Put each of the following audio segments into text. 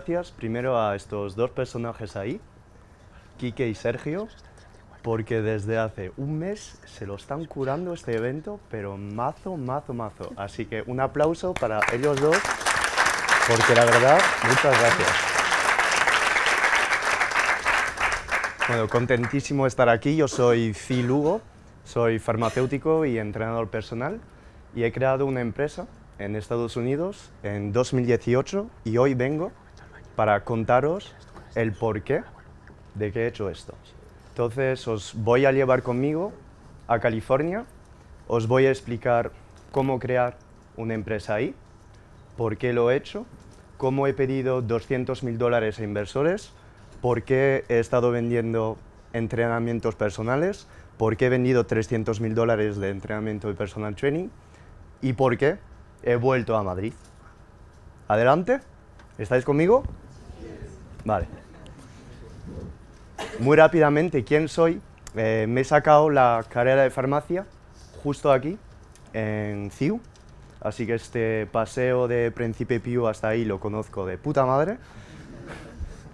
gracias primero a estos dos personajes ahí, Quique y Sergio, porque desde hace un mes se lo están curando este evento, pero mazo, mazo, mazo. Así que un aplauso para ellos dos, porque la verdad, muchas gracias. Bueno, contentísimo estar aquí. Yo soy Phil Hugo, soy farmacéutico y entrenador personal y he creado una empresa en Estados Unidos en 2018 y hoy vengo para contaros el porqué de que he hecho esto. Entonces os voy a llevar conmigo a California, os voy a explicar cómo crear una empresa ahí, por qué lo he hecho, cómo he pedido 200 mil dólares a inversores, por qué he estado vendiendo entrenamientos personales, por qué he vendido 300 mil dólares de entrenamiento y personal training y por qué he vuelto a Madrid. Adelante. ¿Estáis conmigo? Vale. Muy rápidamente, ¿quién soy? Eh, me he sacado la carrera de farmacia justo aquí, en CIU. Así que este paseo de Príncipe Pío hasta ahí lo conozco de puta madre.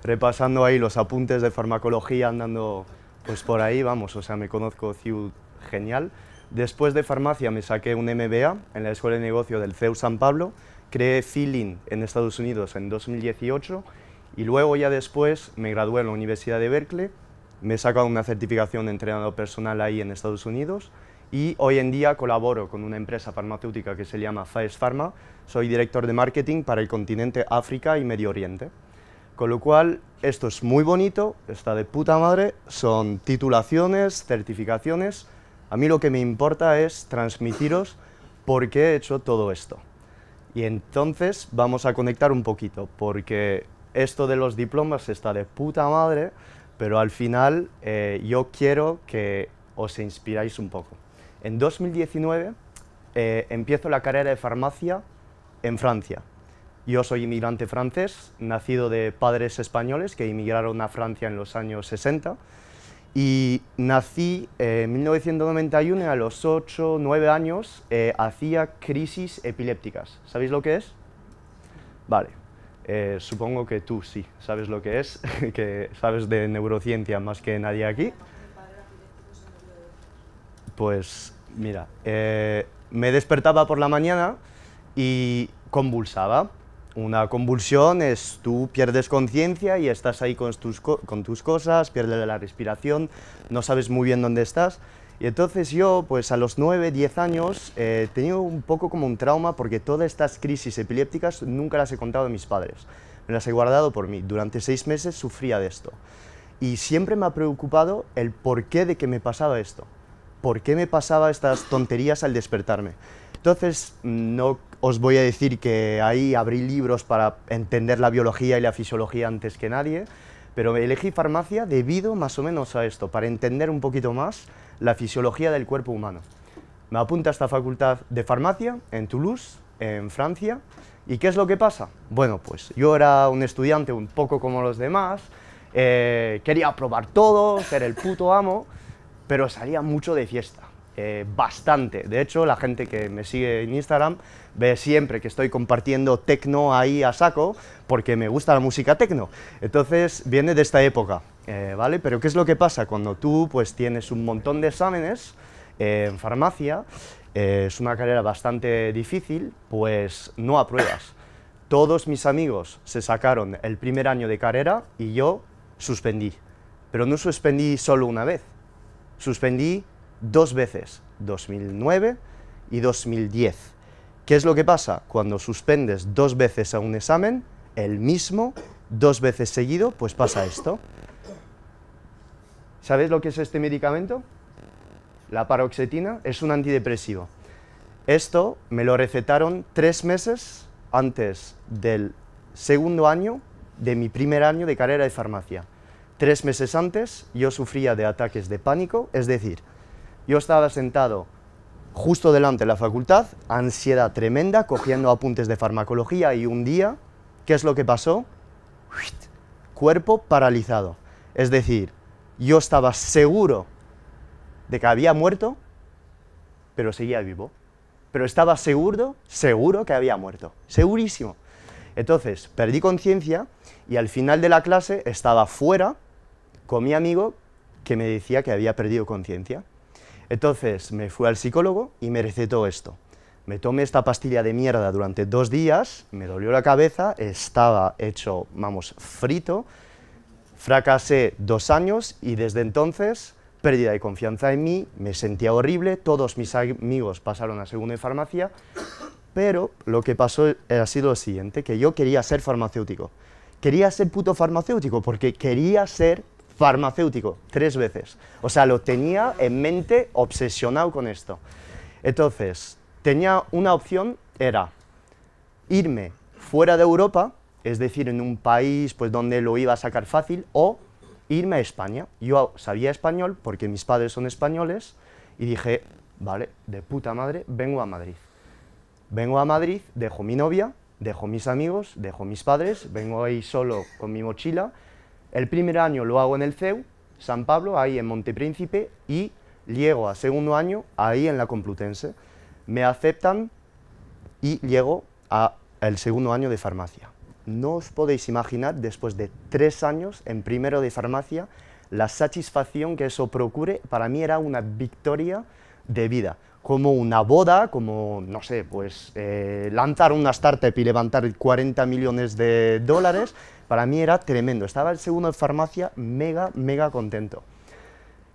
Repasando ahí los apuntes de farmacología, andando pues por ahí, vamos, o sea, me conozco CIU genial. Después de farmacia me saqué un MBA en la Escuela de Negocios del CEU San Pablo creé Feeling en Estados Unidos en 2018 y luego ya después me gradué en la Universidad de Berkeley, me he sacado una certificación de entrenador personal ahí en Estados Unidos y hoy en día colaboro con una empresa farmacéutica que se llama Faes Pharma, soy director de marketing para el continente África y Medio Oriente. Con lo cual, esto es muy bonito, está de puta madre, son titulaciones, certificaciones. A mí lo que me importa es transmitiros por qué he hecho todo esto. Y entonces vamos a conectar un poquito, porque esto de los diplomas está de puta madre, pero al final eh, yo quiero que os inspiráis un poco. En 2019 eh, empiezo la carrera de farmacia en Francia. Yo soy inmigrante francés, nacido de padres españoles que emigraron a Francia en los años 60 y nací eh, en 1991, a los 8, 9 años, eh, hacía crisis epilépticas. ¿Sabéis lo que es? Vale, eh, supongo que tú sí sabes lo que es, que sabes de neurociencia más que nadie aquí. Pues mira, me despertaba por la mañana y convulsaba una convulsión es tú pierdes conciencia y estás ahí con tus, con tus cosas, pierdes la respiración, no sabes muy bien dónde estás. Y entonces yo, pues a los 9, 10 años, eh, tenido un poco como un trauma porque todas estas crisis epilépticas nunca las he contado a mis padres. Me las he guardado por mí. Durante seis meses sufría de esto. Y siempre me ha preocupado el porqué de que me pasaba esto. ¿Por qué me pasaba estas tonterías al despertarme? Entonces, no, os voy a decir que ahí abrí libros para entender la biología y la fisiología antes que nadie, pero elegí farmacia debido más o menos a esto, para entender un poquito más la fisiología del cuerpo humano. Me apunta a esta facultad de farmacia en Toulouse, en Francia, ¿y qué es lo que pasa? Bueno, pues yo era un estudiante un poco como los demás, eh, quería probar todo, ser el puto amo, pero salía mucho de fiesta. Eh, bastante. De hecho, la gente que me sigue en Instagram ve siempre que estoy compartiendo tecno ahí a saco, porque me gusta la música tecno. Entonces, viene de esta época, eh, ¿vale? Pero ¿qué es lo que pasa? Cuando tú pues, tienes un montón de exámenes eh, en farmacia, es una carrera bastante difícil, pues no apruebas. Todos mis amigos se sacaron el primer año de carrera y yo suspendí. Pero no suspendí solo una vez, suspendí dos veces, 2009 y 2010. ¿Qué es lo que pasa? Cuando suspendes dos veces a un examen, el mismo, dos veces seguido, pues pasa esto. ¿Sabes lo que es este medicamento? La paroxetina es un antidepresivo. Esto me lo recetaron tres meses antes del segundo año de mi primer año de carrera de farmacia. Tres meses antes yo sufría de ataques de pánico, es decir, yo estaba sentado justo delante de la facultad, ansiedad tremenda, cogiendo apuntes de farmacología y un día, ¿qué es lo que pasó? Cuerpo paralizado. Es decir, yo estaba seguro de que había muerto, pero seguía vivo. Pero estaba seguro, seguro que había muerto. Segurísimo. Entonces, perdí conciencia y al final de la clase estaba fuera con mi amigo que me decía que había perdido conciencia. Entonces me fui al psicólogo y me recetó esto. Me tomé esta pastilla de mierda durante dos días, me dolió la cabeza, estaba hecho, vamos, frito, fracasé dos años y desde entonces pérdida de confianza en mí, me sentía horrible, todos mis amigos pasaron a segunda de farmacia, pero lo que pasó ha sido lo siguiente, que yo quería ser farmacéutico. Quería ser puto farmacéutico porque quería ser farmacéutico, tres veces. O sea, lo tenía en mente obsesionado con esto. Entonces, tenía una opción, era irme fuera de Europa, es decir, en un país pues, donde lo iba a sacar fácil, o irme a España. Yo sabía español porque mis padres son españoles y dije, vale, de puta madre, vengo a Madrid. Vengo a Madrid, dejo mi novia, dejo mis amigos, dejo mis padres, vengo ahí solo con mi mochila el primer año lo hago en el CEU, San Pablo, ahí en Montepríncipe, y llego a segundo año ahí en la Complutense. Me aceptan y llego al segundo año de farmacia. No os podéis imaginar, después de tres años en primero de farmacia, la satisfacción que eso procure, para mí era una victoria de vida como una boda, como, no sé, pues eh, lanzar una startup y levantar 40 millones de dólares, para mí era tremendo. Estaba el segundo de farmacia mega, mega contento.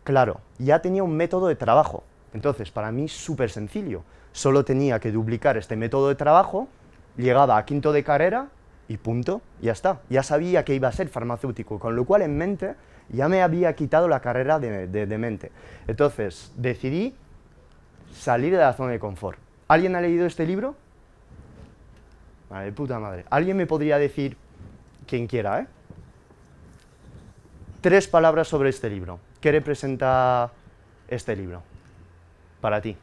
Claro, ya tenía un método de trabajo. Entonces, para mí súper sencillo. Solo tenía que duplicar este método de trabajo, llegaba a quinto de carrera y punto, ya está. Ya sabía que iba a ser farmacéutico, con lo cual en mente ya me había quitado la carrera de mente. Entonces, decidí salir de la zona de confort. ¿Alguien ha leído este libro? Vale, puta madre. ¿Alguien me podría decir, quien quiera, eh? Tres palabras sobre este libro. ¿Qué representa este libro para ti?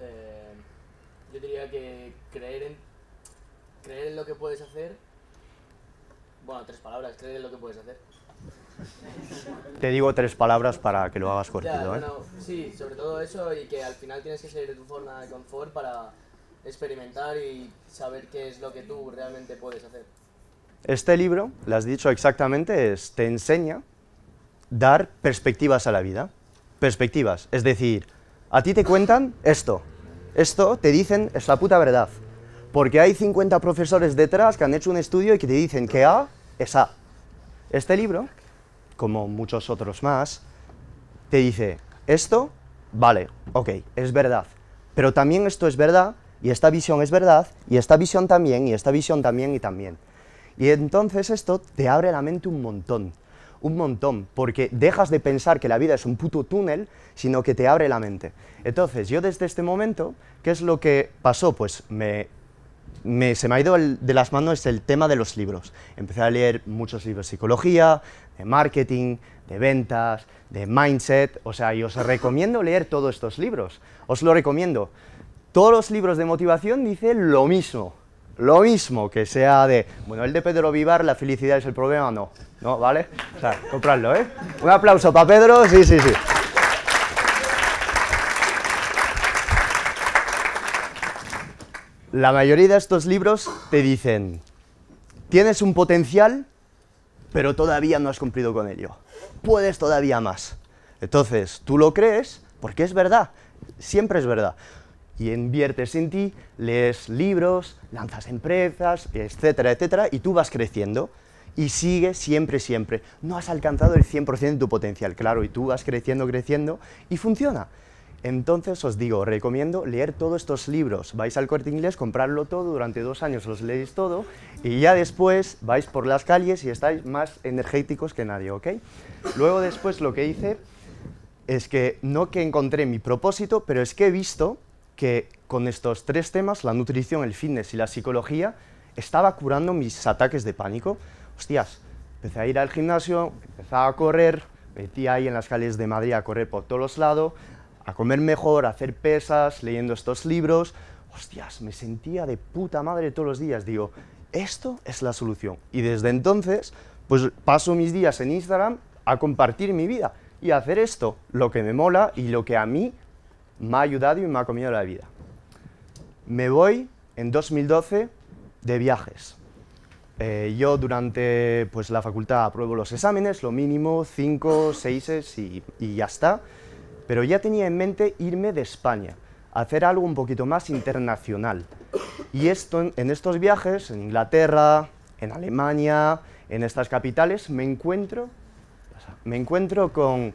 Eh, yo diría que creer en, creer en lo que puedes hacer. Bueno, tres palabras, creer en lo que puedes hacer. Te digo tres palabras para que lo hagas cortito. ¿eh? bueno, sí, sobre todo eso y que al final tienes que salir de tu forma de confort para experimentar y saber qué es lo que tú realmente puedes hacer. Este libro, lo has dicho exactamente, te enseña dar perspectivas a la vida. Perspectivas, es decir, a ti te cuentan esto, esto te dicen es la puta verdad, porque hay 50 profesores detrás que han hecho un estudio y que te dicen que A es A. Este libro como muchos otros más, te dice, esto, vale, ok, es verdad, pero también esto es verdad, y esta visión es verdad, y esta visión también, y esta visión también, y también. Y entonces esto te abre la mente un montón, un montón, porque dejas de pensar que la vida es un puto túnel, sino que te abre la mente. Entonces, yo desde este momento, ¿qué es lo que pasó? Pues me, se me ha ido de las manos el tema de los libros. Empecé a leer muchos libros de psicología, de marketing, de ventas, de mindset. O sea, y os recomiendo leer todos estos libros. Os lo recomiendo. Todos los libros de motivación dicen lo mismo. Lo mismo que sea de, bueno, el de Pedro Vivar, la felicidad es el problema, no. No, ¿vale? O sea, compradlo, ¿eh? Un aplauso para Pedro, sí, sí, sí. La mayoría de estos libros te dicen, tienes un potencial pero todavía no has cumplido con ello. Puedes todavía más. Entonces, tú lo crees porque es verdad, siempre es verdad. Y inviertes en ti, lees libros, lanzas empresas, etcétera, etcétera, y tú vas creciendo. Y sigue siempre, siempre. No has alcanzado el 100% de tu potencial, claro, y tú vas creciendo, creciendo, y funciona. Entonces os digo, recomiendo leer todos estos libros. Vais al corte inglés, comprarlo todo, durante dos años los leéis todo y ya después vais por las calles y estáis más energéticos que nadie, ¿ok? Luego después lo que hice es que no que encontré mi propósito, pero es que he visto que con estos tres temas, la nutrición, el fitness y la psicología, estaba curando mis ataques de pánico. Hostias, empecé a ir al gimnasio, empezaba a correr, metí ahí en las calles de Madrid a correr por todos los lados, a comer mejor, a hacer pesas, leyendo estos libros. Hostias, me sentía de puta madre todos los días. Digo, esto es la solución. Y desde entonces, pues paso mis días en Instagram a compartir mi vida y hacer esto, lo que me mola y lo que a mí me ha ayudado y me ha comido la vida. Me voy en 2012 de viajes. Eh, yo durante pues, la facultad apruebo los exámenes, lo mínimo, 5, 6 y, y ya está pero ya tenía en mente irme de España, hacer algo un poquito más internacional. Y esto, en estos viajes, en Inglaterra, en Alemania, en estas capitales, me encuentro, me encuentro con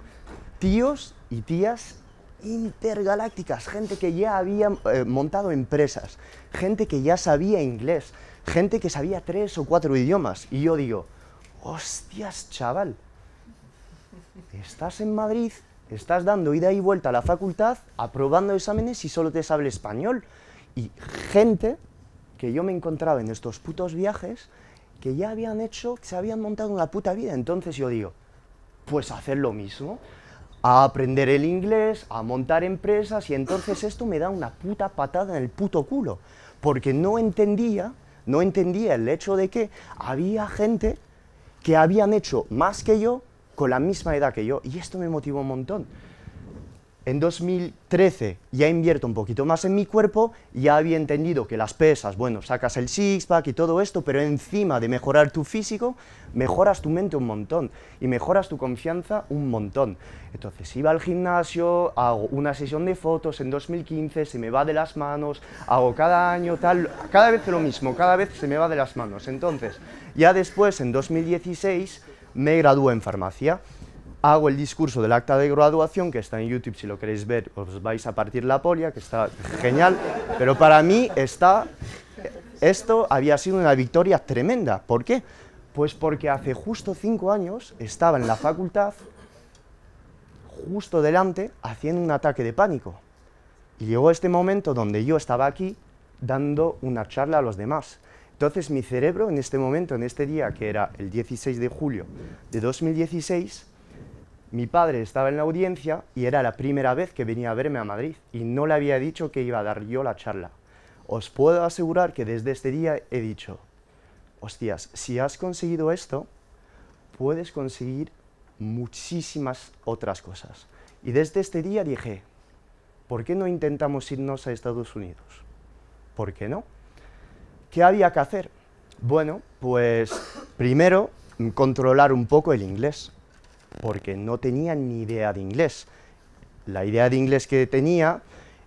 tíos y tías intergalácticas, gente que ya había eh, montado empresas, gente que ya sabía inglés, gente que sabía tres o cuatro idiomas. Y yo digo, hostias, chaval, estás en Madrid Estás dando ida y vuelta a la facultad, aprobando exámenes y solo te sabe español. Y gente que yo me encontraba en estos putos viajes que ya habían hecho, que se habían montado una puta vida. Entonces yo digo, pues hacer lo mismo, a aprender el inglés, a montar empresas y entonces esto me da una puta patada en el puto culo, porque no entendía, no entendía el hecho de que había gente que habían hecho más que yo con la misma edad que yo y esto me motivó un montón. En 2013 ya invierto un poquito más en mi cuerpo, ya había entendido que las pesas, bueno, sacas el six-pack y todo esto, pero encima de mejorar tu físico, mejoras tu mente un montón y mejoras tu confianza un montón. Entonces iba al gimnasio, hago una sesión de fotos en 2015, se me va de las manos, hago cada año tal, cada vez lo mismo, cada vez se me va de las manos. Entonces, ya después, en 2016 me gradúo en farmacia. Hago el discurso del acta de graduación, que está en YouTube, si lo queréis ver, os vais a partir la polia, que está genial, pero para mí está, esto había sido una victoria tremenda. ¿Por qué? Pues porque hace justo cinco años estaba en la facultad, justo delante, haciendo un ataque de pánico. Y llegó este momento donde yo estaba aquí dando una charla a los demás. Entonces mi cerebro en este momento, en este día, que era el 16 de julio de 2016, mi padre estaba en la audiencia y era la primera vez que venía a verme a Madrid y no le había dicho que iba a dar yo la charla. Os puedo asegurar que desde este día he dicho, hostias, si has conseguido esto, puedes conseguir muchísimas otras cosas. Y desde este día dije, ¿por qué no intentamos irnos a Estados Unidos? ¿Por qué no? ¿Qué había que hacer? Bueno, pues primero controlar un poco el inglés, porque no tenía ni idea de inglés. La idea de inglés que tenía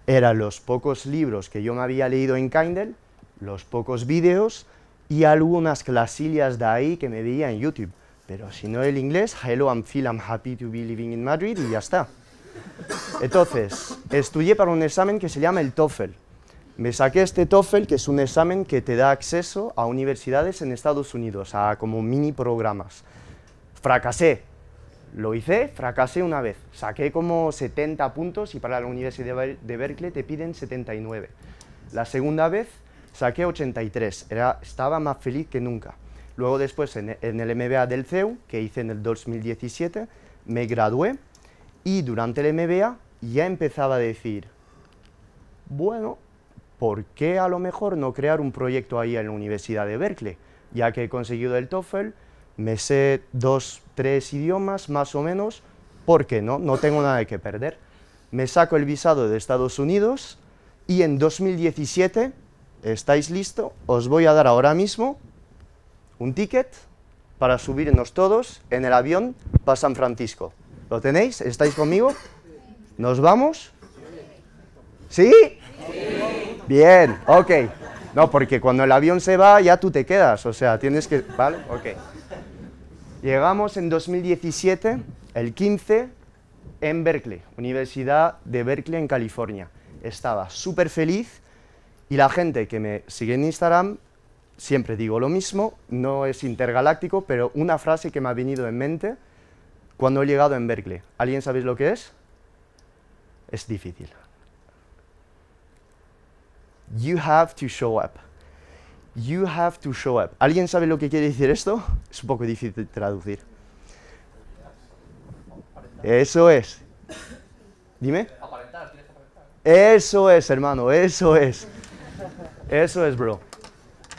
era los pocos libros que yo me había leído en Kindle, los pocos vídeos y algunas clasillas de ahí que me veía en YouTube. Pero si no el inglés, hello, I'm Phil, I'm happy to be living in Madrid y ya está. Entonces, estudié para un examen que se llama el TOEFL, me saqué este TOEFL, que es un examen que te da acceso a universidades en Estados Unidos, a como mini programas. Fracasé. Lo hice, fracasé una vez. Saqué como 70 puntos y para la Universidad de Berkeley te piden 79. La segunda vez saqué 83. Era, estaba más feliz que nunca. Luego después en, en el MBA del CEU, que hice en el 2017, me gradué y durante el MBA ya empezaba a decir, bueno, ¿por qué a lo mejor no crear un proyecto ahí en la Universidad de Berkeley? Ya que he conseguido el TOEFL, me sé dos, tres idiomas más o menos, ¿por qué no? No tengo nada que perder. Me saco el visado de Estados Unidos y en 2017, ¿estáis listo? Os voy a dar ahora mismo un ticket para subirnos todos en el avión para San Francisco. ¿Lo tenéis? ¿Estáis conmigo? ¿Nos vamos? ¿Sí? sí Bien, ok. No, porque cuando el avión se va ya tú te quedas, o sea, tienes que... ¿Vale? Ok. Llegamos en 2017, el 15, en Berkeley, Universidad de Berkeley en California. Estaba súper feliz y la gente que me sigue en Instagram, siempre digo lo mismo, no es intergaláctico, pero una frase que me ha venido en mente cuando he llegado en Berkeley. ¿Alguien sabéis lo que es? Es difícil. You have to show up. You have to show up. ¿Alguien sabe lo que quiere decir esto? Es un poco difícil de traducir. Eso es. Dime. Eso es, hermano, eso es. Eso es, bro.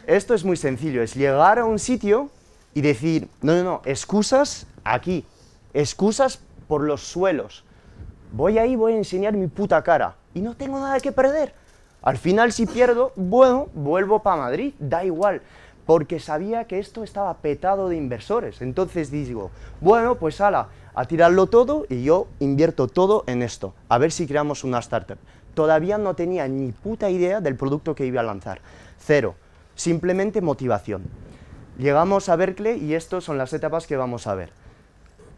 Esto es muy sencillo, es llegar a un sitio y decir, no, no, no, excusas aquí, excusas por los suelos. Voy ahí, voy a enseñar mi puta cara y no tengo nada que perder. Al final, si pierdo, bueno, vuelvo para Madrid, da igual, porque sabía que esto estaba petado de inversores. Entonces digo, bueno, pues ala, a tirarlo todo y yo invierto todo en esto, a ver si creamos una startup. Todavía no tenía ni puta idea del producto que iba a lanzar. Cero. Simplemente motivación. Llegamos a Berkeley y estas son las etapas que vamos a ver.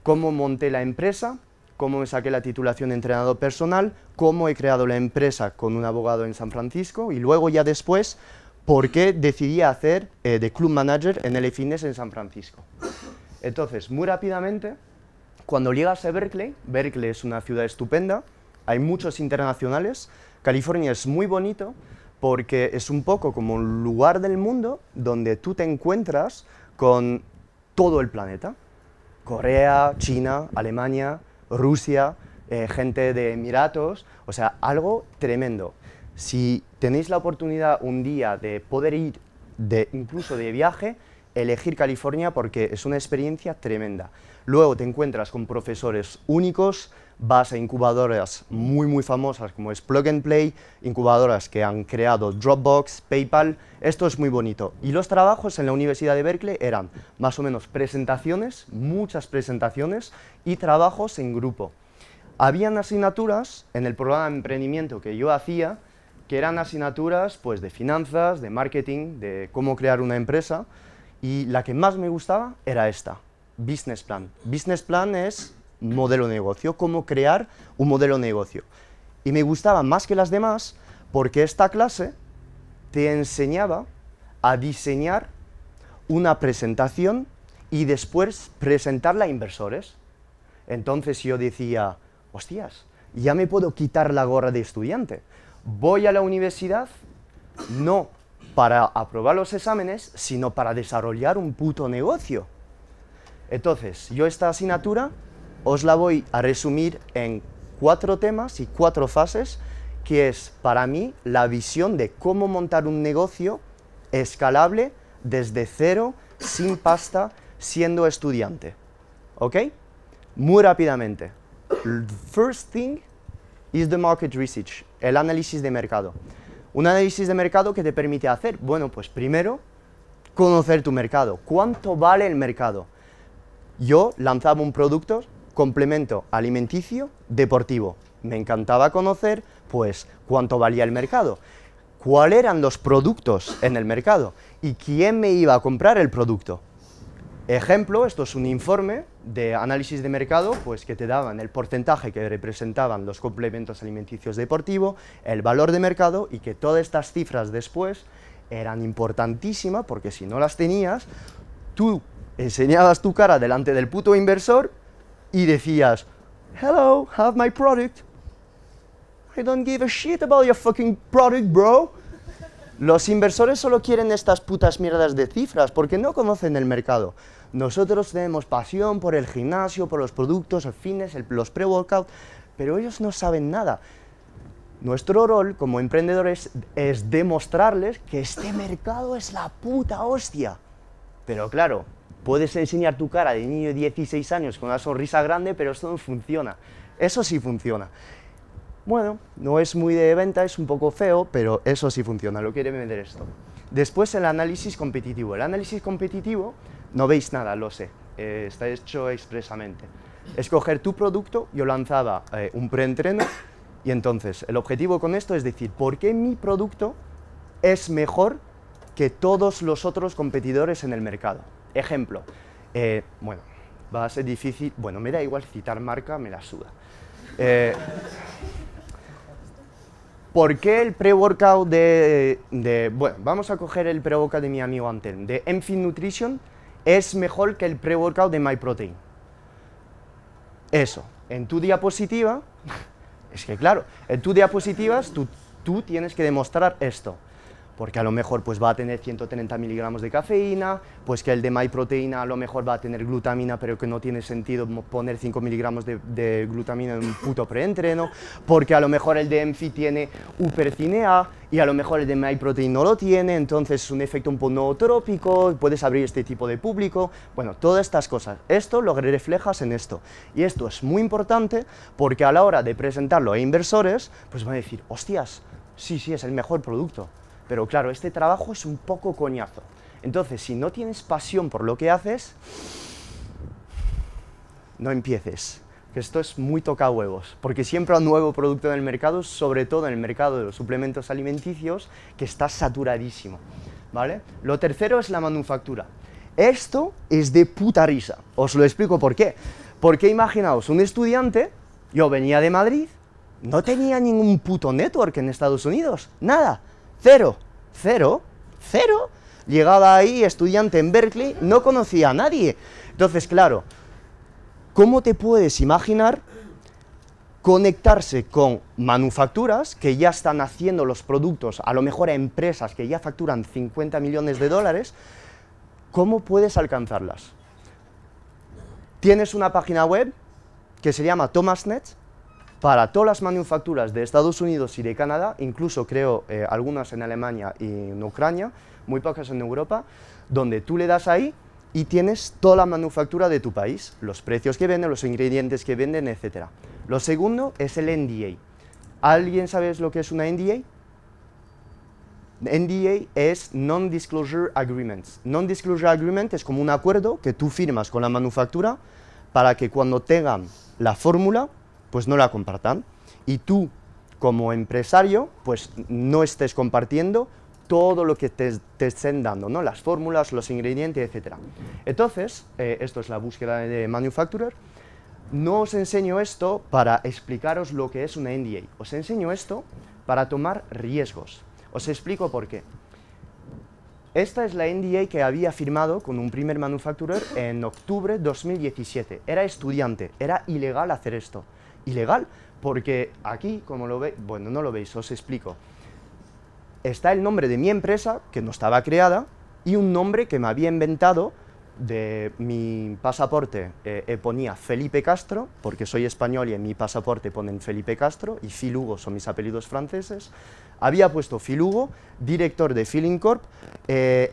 Cómo monté la empresa, cómo me saqué la titulación de entrenador personal, cómo he creado la empresa con un abogado en San Francisco y luego ya después por qué decidí hacer eh, de club manager en el Fitness en San Francisco. Entonces, muy rápidamente, cuando llegas a Berkeley, Berkeley es una ciudad estupenda, hay muchos internacionales, California es muy bonito porque es un poco como un lugar del mundo donde tú te encuentras con todo el planeta. Corea, China, Alemania, Rusia, eh, gente de Emiratos, o sea, algo tremendo. Si tenéis la oportunidad un día de poder ir de, incluso de viaje, elegir California porque es una experiencia tremenda. Luego te encuentras con profesores únicos, vas a incubadoras muy muy famosas como es Plug and Play, incubadoras que han creado Dropbox, PayPal, esto es muy bonito. Y los trabajos en la Universidad de Berkeley eran más o menos presentaciones, muchas presentaciones y trabajos en grupo. Habían asignaturas en el programa de emprendimiento que yo hacía que eran asignaturas pues de finanzas, de marketing, de cómo crear una empresa y la que más me gustaba era esta, Business Plan. Business Plan es modelo de negocio, cómo crear un modelo de negocio. Y me gustaba más que las demás porque esta clase te enseñaba a diseñar una presentación y después presentarla a inversores. Entonces yo decía, hostias, ya me puedo quitar la gorra de estudiante. Voy a la universidad no para aprobar los exámenes, sino para desarrollar un puto negocio. Entonces, yo esta asignatura os la voy a resumir en cuatro temas y cuatro fases, que es para mí la visión de cómo montar un negocio escalable desde cero, sin pasta, siendo estudiante. ¿Ok? Muy rápidamente. First thing is the market research, el análisis de mercado. Un análisis de mercado que te permite hacer, bueno, pues primero, conocer tu mercado. ¿Cuánto vale el mercado? Yo lanzaba un producto complemento alimenticio deportivo. Me encantaba conocer, pues, cuánto valía el mercado, cuáles eran los productos en el mercado y quién me iba a comprar el producto. Ejemplo, esto es un informe de análisis de mercado pues, que te daban el porcentaje que representaban los complementos alimenticios deportivos, el valor de mercado y que todas estas cifras después eran importantísimas porque si no las tenías, tú enseñabas tu cara delante del puto inversor y decías, hello, have my product. I don't give a shit about your fucking product, bro. Los inversores solo quieren estas putas mierdas de cifras porque no conocen el mercado. Nosotros tenemos pasión por el gimnasio, por los productos, el fitness, el, los pre-workout, pero ellos no saben nada. Nuestro rol como emprendedores es demostrarles que este mercado es la puta hostia. Pero claro, Puedes enseñar tu cara de niño de 16 años con una sonrisa grande, pero esto no funciona. Eso sí funciona. Bueno, no es muy de venta, es un poco feo, pero eso sí funciona, lo quiere vender esto. Después el análisis competitivo. El análisis competitivo, no veis nada, lo sé, eh, está hecho expresamente. Escoger tu producto, yo lanzaba un eh, un preentreno y entonces el objetivo con esto es decir, ¿por qué mi producto es mejor que todos los otros competidores en el mercado? Ejemplo, eh, bueno, va a ser difícil, bueno, me da igual citar marca, me la suda. Eh, ¿Por qué el pre-workout de, Bueno, vamos a coger el pre-workout de mi amigo Anten. de Enfin Nutrition, es mejor que el pre-workout de MyProtein. Eso, en tu diapositiva, es que claro, en tu diapositivas tú tienes que demostrar esto porque a lo mejor pues va a tener 130 miligramos de cafeína, pues que el de MyProtein a lo mejor va a tener glutamina, pero que no tiene sentido poner 5 miligramos de, glutamina en un puto preentreno, porque a lo mejor el de Enfi tiene upercinea y a lo mejor el de MyProtein no lo tiene, entonces es un efecto un poco nootrópico, puedes abrir este tipo de público, bueno, todas estas cosas. Esto lo reflejas en esto. Y esto es muy importante porque a la hora de presentarlo a inversores, pues van a decir, hostias, sí, sí, es el mejor producto. Pero claro, este trabajo es un poco coñazo. Entonces, si no tienes pasión por lo que haces, no empieces. Que esto es muy toca huevos, porque siempre hay un nuevo producto en el mercado, sobre todo en el mercado de los suplementos alimenticios, que está saturadísimo. ¿Vale? Lo tercero es la manufactura. Esto es de puta risa. Os lo explico por qué. Porque imaginaos, un estudiante, yo venía de Madrid, no tenía ningún puto network en Estados Unidos, nada Cero, cero, cero. Llegaba ahí, estudiante en Berkeley, no conocía a nadie. Entonces, claro, ¿cómo te puedes imaginar conectarse con manufacturas que ya están haciendo los productos, a lo mejor a empresas que ya facturan 50 millones de dólares, ¿cómo puedes alcanzarlas? Tienes una página web que se llama Thomasnet, para todas las manufacturas de Estados Unidos y de Canadá, incluso creo eh, algunas en Alemania y en Ucrania, muy pocas en Europa, donde tú le das ahí y tienes toda la manufactura de tu país, los precios que venden, los ingredientes que venden, etc. Lo segundo es el NDA. ¿Alguien sabe lo que es una NDA? NDA es Non-Disclosure Agreements. Non-Disclosure Agreement es como un acuerdo que tú firmas con la manufactura para que cuando tengan la fórmula pues no la compartan. Y tú, como empresario, pues no estés compartiendo todo lo que te, estén dando, ¿no? las fórmulas, los ingredientes, etc. Entonces, eh, esto es la búsqueda de manufacturer, no os enseño esto para explicaros lo que es una NDA, os enseño esto para tomar riesgos. Os explico por qué. Esta es la NDA que había firmado con un primer manufacturer en octubre de 2017. Era estudiante, era ilegal hacer esto ilegal, porque aquí, como lo veis, bueno, no lo veis, os explico. Está el nombre de mi empresa, que no estaba creada, y un nombre que me había inventado de mi pasaporte eh, eh, ponía Felipe Castro, porque soy español y en mi pasaporte ponen Felipe Castro, y Filugo son mis apellidos franceses. Había puesto Filugo, director de Filincorp, eh,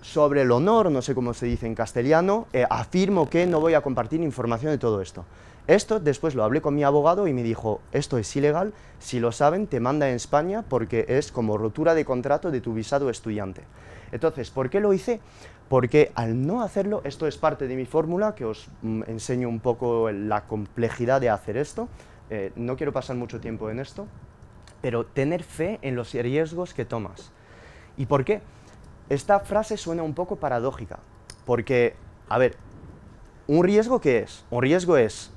sobre el honor, no sé cómo se dice en castellano, afirmo que no voy a compartir información de todo esto. Esto después lo hablé con mi abogado y me dijo, esto es ilegal, si lo saben te manda en España porque es como rotura de contrato de tu visado estudiante. Entonces, ¿por qué lo hice? Porque al no hacerlo, esto es parte de mi fórmula, que os mm, enseño un poco la complejidad de hacer esto. Eh, no quiero pasar mucho tiempo en esto, pero tener fe en los riesgos que tomas. ¿Y por qué? Esta frase suena un poco paradójica, porque, a ver, ¿un riesgo qué es? Un riesgo es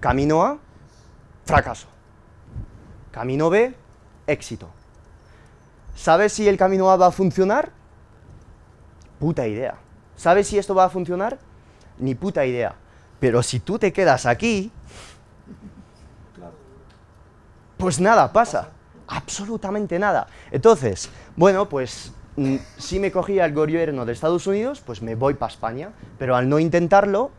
Camino A, fracaso. Camino B, éxito. ¿Sabes si el camino A va a funcionar? Puta idea. ¿Sabes si esto va a funcionar? Ni puta idea. Pero si tú te quedas aquí, pues nada pasa. Absolutamente nada. Entonces, bueno, pues mm, si me cogía el gobierno de Estados Unidos, pues me voy para España. Pero al no intentarlo,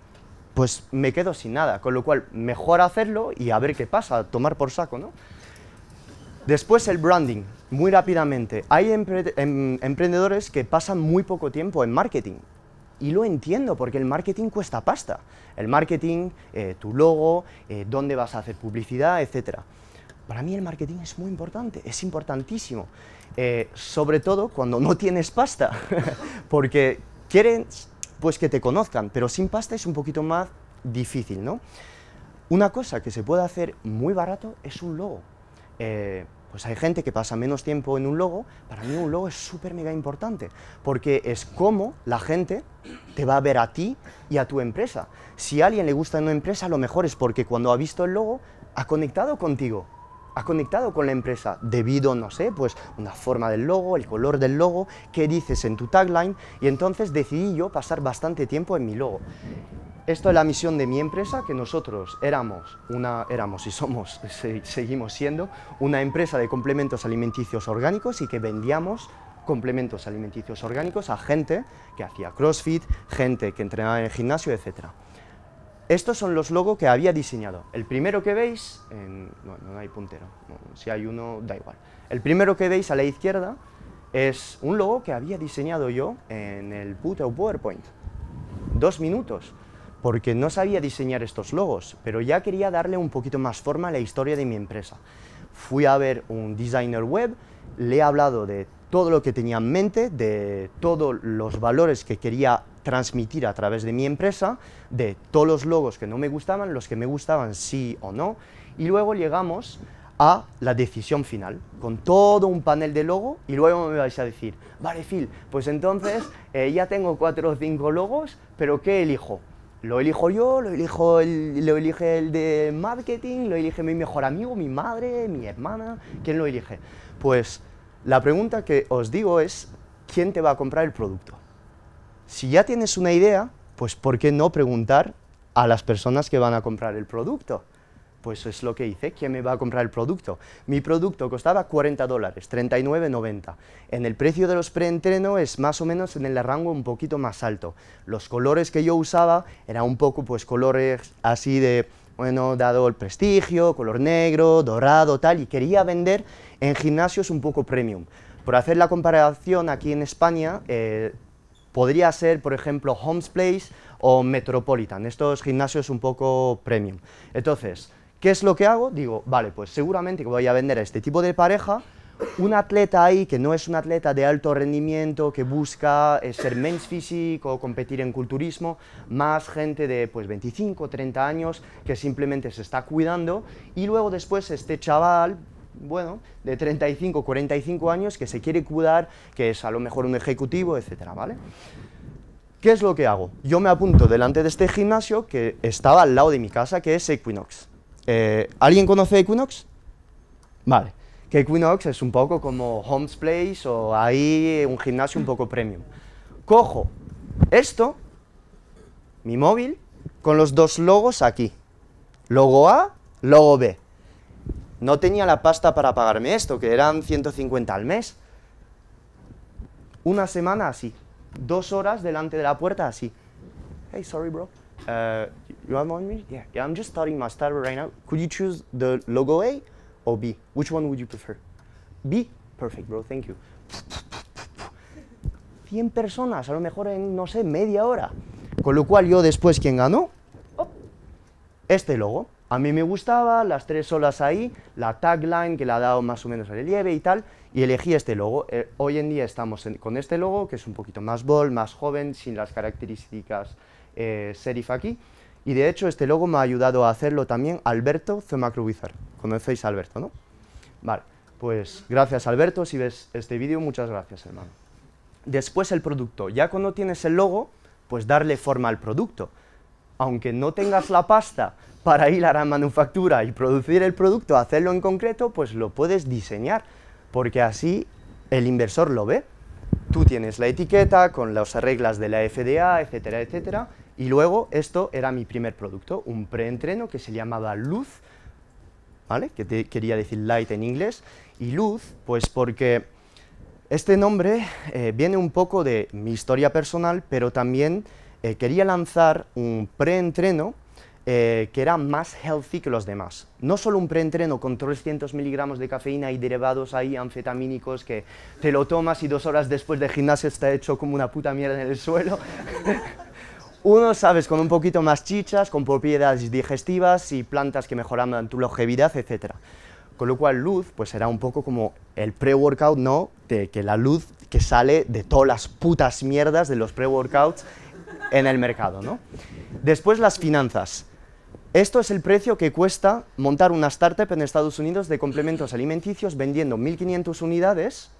pues me quedo sin nada, con lo cual mejor hacerlo y a ver qué pasa, tomar por saco, ¿no? Después el branding, muy rápidamente. Hay em, emprendedores que pasan muy poco tiempo en marketing. Y lo entiendo, porque el marketing cuesta pasta. El marketing, eh, tu logo, eh, dónde vas a hacer publicidad, etc. Para mí el marketing es muy importante, es importantísimo. Eh, sobre todo cuando no tienes pasta, porque quieres pues que te conozcan, pero sin pasta es un poquito más difícil, ¿no? Una cosa que se puede hacer muy barato es un logo. Eh, pues hay gente que pasa menos tiempo en un logo, para mí un logo es súper mega importante, porque es como la gente te va a ver a ti y a tu empresa. Si a alguien le gusta una empresa, lo mejor es porque cuando ha visto el logo, ha conectado contigo, ha conectado con la empresa debido, no sé, pues una forma del logo, el color del logo, qué dices en tu tagline y entonces decidí yo pasar bastante tiempo en mi logo. Esto es la misión de mi empresa, que nosotros éramos, una, éramos y somos, seguimos siendo, una empresa de complementos alimenticios orgánicos y que vendíamos complementos alimenticios orgánicos a gente que hacía CrossFit, gente que entrenaba en el gimnasio, etcétera. Estos son los logos que había diseñado. El primero que veis, bueno, no hay puntero, si hay uno da igual. El primero que veis a la izquierda es un logo que había diseñado yo en el puto PowerPoint. Dos minutos, porque no sabía diseñar estos logos, pero ya quería darle un poquito más forma a la historia de mi empresa. Fui a ver un designer web, le he hablado de todo lo que tenía en mente, de todos los valores que quería transmitir a través de mi empresa, de todos los logos que no me gustaban, los que me gustaban sí o no, y luego llegamos a la decisión final, con todo un panel de logo, y luego me vais a decir, vale Phil, pues entonces eh, ya tengo cuatro o cinco logos, pero ¿qué elijo? ¿Lo elijo yo? ¿Lo, elijo ¿Lo elige el de marketing? ¿Lo elige mi mejor amigo, mi madre, mi hermana? ¿Quién lo elige? Pues la pregunta que os digo es, ¿quién te va a comprar el producto? Si ya tienes una idea, pues ¿por qué no preguntar a las personas que van a comprar el producto? Pues es lo que hice, ¿quién me va a comprar el producto? Mi producto costaba 40 dólares, 39,90. En el precio de los pre-entreno es más o menos en el rango un poquito más alto. Los colores que yo usaba eran un poco pues colores así de bueno, dado el prestigio, color negro, dorado, tal, y quería vender en gimnasios un poco premium. Por hacer la comparación aquí en España, eh, podría ser, por ejemplo, Homes Place o Metropolitan, estos gimnasios un poco premium. Entonces, ¿qué es lo que hago? Digo, vale, pues seguramente que voy a vender a este tipo de pareja, un atleta ahí que no es un atleta de alto rendimiento, que busca eh, ser men's físico, o competir en culturismo, más gente de pues 25, 30 años que simplemente se está cuidando y luego después este chaval bueno, de 35, 45 años que se quiere cuidar, que es a lo mejor un ejecutivo, etcétera, ¿vale? ¿Qué es lo que hago? Yo me apunto delante de este gimnasio que estaba al lado de mi casa, que es Equinox. Eh, ¿Alguien conoce Equinox? Vale que Equinox es un poco como Homes Place o ahí un gimnasio un poco premium. Cojo esto, mi móvil, con los dos logos aquí. Logo A, logo B. No tenía la pasta para pagarme esto, que eran 150 al mes. Una semana así, dos horas delante de la puerta así. Hey, sorry bro. Uh, you have one Yeah, yeah, I'm just starting my startup right now. Could you choose the logo A o B? Which one would you prefer? B, perfect, bro, thank you. 100 personas, a lo mejor en, no sé, media hora. Con lo cual yo después, ¿quién ganó? Oh. este logo. A mí me gustaba, las tres olas ahí, la tagline que le ha dado más o menos relieve y tal, y elegí este logo. Eh, hoy en día estamos con este logo, que es un poquito más bold, más joven, sin las características eh, serif aquí. Y de hecho este logo me ha ayudado a hacerlo también Alberto Zemacrubizar. Conocéis a Alberto, ¿no? Vale, pues gracias Alberto, si ves este vídeo, muchas gracias hermano. Después el producto. Ya cuando tienes el logo, pues darle forma al producto. Aunque no tengas la pasta para ir a la manufactura y producir el producto, hacerlo en concreto, pues lo puedes diseñar, porque así el inversor lo ve. Tú tienes la etiqueta con las reglas de la FDA, etcétera, etcétera, y luego esto era mi primer producto, un preentreno que se llamaba Luz, ¿vale? que quería decir light en inglés, y Luz, pues porque este nombre eh, viene un poco de mi historia personal, pero también eh, quería lanzar un preentreno eh, que era más healthy que los demás. No solo un preentreno con 300 miligramos de cafeína y derivados ahí anfetamínicos que te lo tomas y dos horas después de gimnasio está hecho como una puta mierda en el suelo, Uno, sabes, con un poquito más chichas, con propiedades digestivas y plantas que mejoran tu longevidad, etc. Con lo cual, luz, pues será un poco como el pre-workout, ¿no? De que la luz que sale de todas las putas mierdas de los pre-workouts en el mercado, ¿no? Después, las finanzas. Esto es el precio que cuesta montar una startup en Estados Unidos de complementos alimenticios vendiendo 1.500 unidades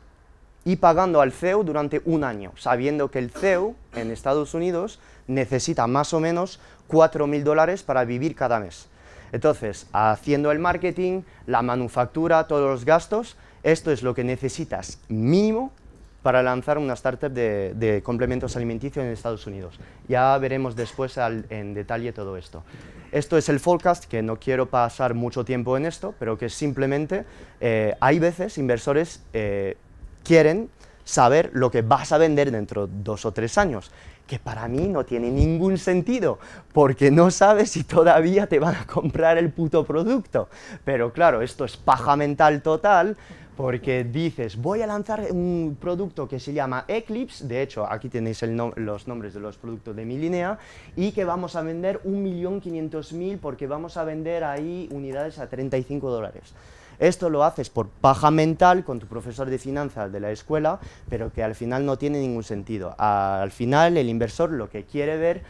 y pagando al CEO durante un año, sabiendo que el CEO en Estados Unidos necesita más o menos 4.000 dólares para vivir cada mes. Entonces, haciendo el marketing, la manufactura, todos los gastos, esto es lo que necesitas mínimo para lanzar una startup de, complementos alimenticios en Estados Unidos. Ya veremos después en detalle todo esto. Esto es el forecast, que no quiero pasar mucho tiempo en esto, pero que simplemente eh, hay veces inversores eh, quieren saber lo que vas a vender dentro de dos o tres años que para mí no tiene ningún sentido, porque no sabes si todavía te van a comprar el puto producto. Pero claro, esto es paja mental total, porque dices, voy a lanzar un producto que se llama Eclipse, de hecho aquí tenéis los nombres de los productos de mi línea, y que vamos a vender 1.500.000 porque vamos a vender ahí unidades a 35 dólares. Esto lo haces por paja mental con tu profesor de finanzas de la escuela, pero que al final no tiene ningún sentido. Al final el inversor lo que quiere ver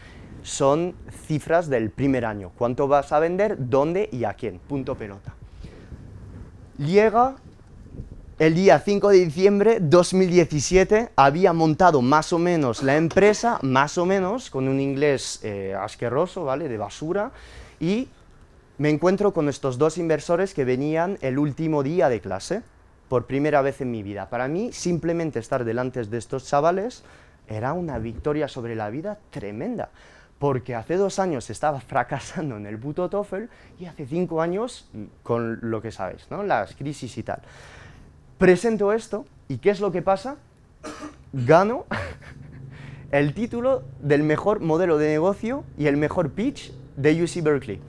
son cifras del primer año, cuánto vas a vender, dónde y a quién, punto pelota. Llega el día 5 de diciembre 2017 había montado más o menos la empresa, más o menos, con un inglés eh, asqueroso, ¿vale? De basura, y me encuentro con estos dos inversores que venían el último día de clase, por primera vez en mi vida. Para mí, simplemente estar delante de estos chavales era una victoria sobre la vida tremenda, porque hace dos años estaba fracasando en el puto TOEFL y hace cinco años mm, con lo que sabes, ¿no? las crisis y tal. Presento esto y ¿qué es lo que pasa? Gano el título del mejor modelo de negocio y el mejor pitch de UC Berkeley.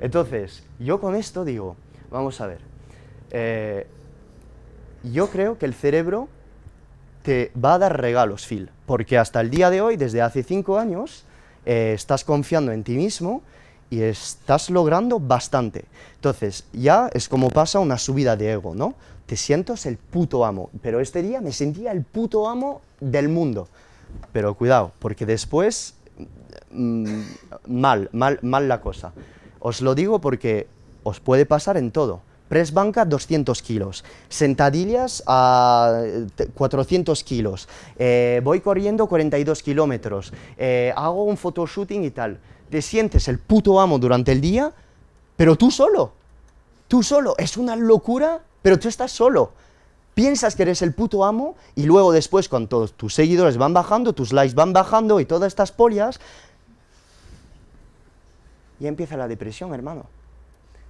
Entonces, yo con esto digo, vamos a ver, eh, yo creo que el cerebro te va a dar regalos, Phil, porque hasta el día de hoy, desde hace cinco años, eh, estás confiando en ti mismo y estás logrando bastante. Entonces, ya es como pasa una subida de ego, ¿no? Te sientes el puto amo, pero este día me sentía el puto amo del mundo. Pero cuidado, porque después, mm, mal, mal, mal la cosa. Os lo digo porque os puede pasar en todo. Press banca 200 kilos, sentadillas a ah, 400 kilos, eh, voy corriendo 42 kilómetros, eh, hago un photoshooting y tal. Te sientes el puto amo durante el día, pero tú solo. Tú solo. Es una locura, pero tú estás solo piensas que eres el puto amo y luego después cuando tus seguidores van bajando, tus likes van bajando y todas estas polias, ya empieza la depresión, hermano.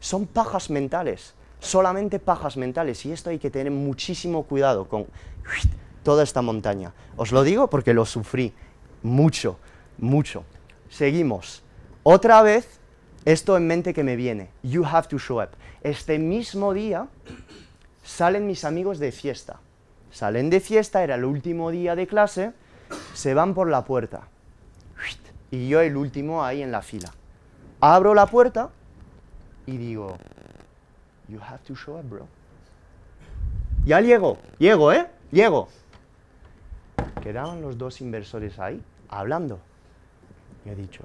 Son pajas mentales, solamente pajas mentales, y esto hay que tener muchísimo cuidado con toda esta montaña. Os lo digo porque lo sufrí mucho, mucho. Seguimos. Otra vez, esto en mente que me viene, you have to show up. Este mismo día salen mis amigos de fiesta. Salen de fiesta, era el último día de clase, se van por la puerta. Y yo el último ahí en la fila. Abro la puerta y digo, you have to show up, bro. Ya llego, llego, ¿eh? Llego. Quedaban los dos inversores ahí, hablando. Y he dicho,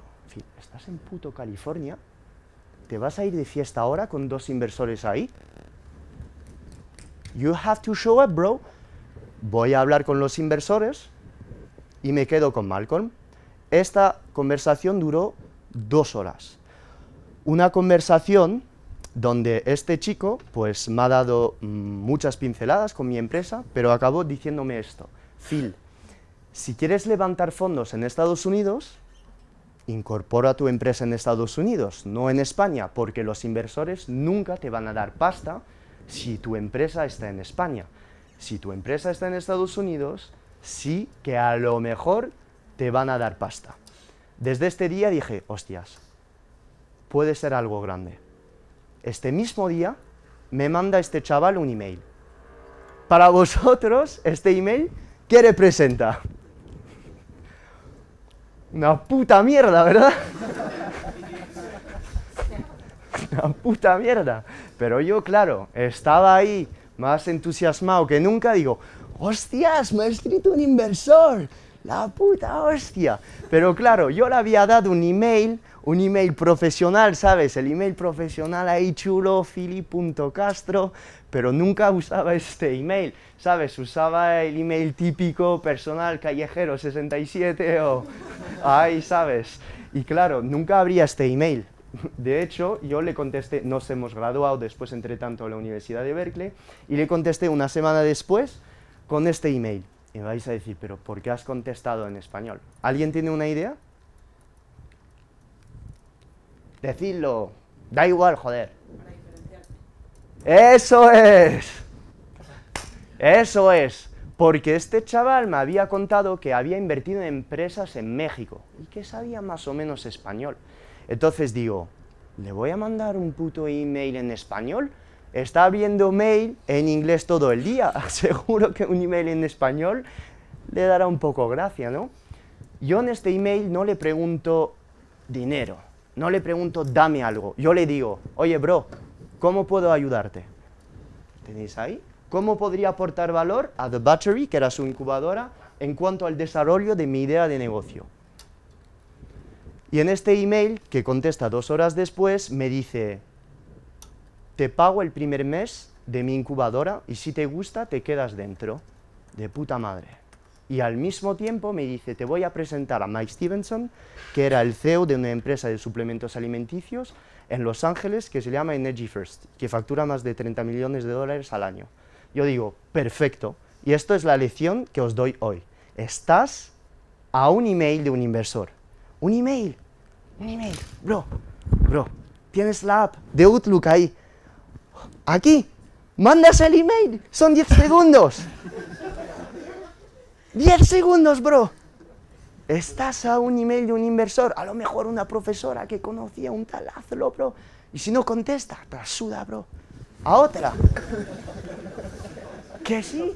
estás en puto California, te vas a ir de fiesta ahora con dos inversores ahí. You have to show up, bro. Voy a hablar con los inversores y me quedo con Malcolm. Esta conversación duró dos horas una conversación donde este chico pues me ha dado mm, muchas pinceladas con mi empresa, pero acabó diciéndome esto, Phil, si quieres levantar fondos en Estados Unidos, incorpora tu empresa en Estados Unidos, no en España, porque los inversores nunca te van a dar pasta si tu empresa está en España. Si tu empresa está en Estados Unidos, sí que a lo mejor te van a dar pasta. Desde este día dije, hostias, puede ser algo grande. Este mismo día me manda este chaval un email. Para vosotros, este email, ¿qué representa? Una puta mierda, ¿verdad? Una puta mierda. Pero yo, claro, estaba ahí más entusiasmado que nunca, digo, hostias, me ha escrito un inversor, la puta hostia. Pero claro, yo le había dado un email un email profesional, ¿sabes? El email profesional ahí chulo, fili.castro, pero nunca usaba este email, ¿sabes? Usaba el email típico personal callejero 67 o ahí, ¿sabes? Y claro, nunca habría este email. De hecho, yo le contesté, nos hemos graduado después, entre tanto, a la Universidad de Berkeley, y le contesté una semana después con este email. Y vais a decir, pero ¿por qué has contestado en español? ¿Alguien tiene una idea? Decidlo. Da igual, joder. Eso es. Eso es. Porque este chaval me había contado que había invertido en empresas en México y que sabía más o menos español. Entonces digo, ¿le voy a mandar un puto email en español? Está viendo mail en inglés todo el día. Seguro que un email en español le dará un poco gracia, ¿no? Yo en este email no le pregunto dinero, no le pregunto, dame algo. Yo le digo, oye, bro, ¿cómo puedo ayudarte? ¿Tenéis ahí? ¿Cómo podría aportar valor a The Battery, que era su incubadora, en cuanto al desarrollo de mi idea de negocio? Y en este email, que contesta dos horas después, me dice, te pago el primer mes de mi incubadora y si te gusta te quedas dentro. De puta madre y al mismo tiempo me dice, te voy a presentar a Mike Stevenson, que era el CEO de una empresa de suplementos alimenticios en Los Ángeles que se llama Energy First, que factura más de 30 millones de dólares al año. Yo digo, perfecto, y esto es la lección que os doy hoy. Estás a un email de un inversor. Un email, un email, bro, bro, tienes la app de Outlook ahí. Aquí, mandas el email, son 10 segundos. 10 segundos, bro. Estás a un email de un inversor, a lo mejor una profesora que conocía un tal, bro. Y si no contesta, trasuda, bro. A otra. ¿Qué sí?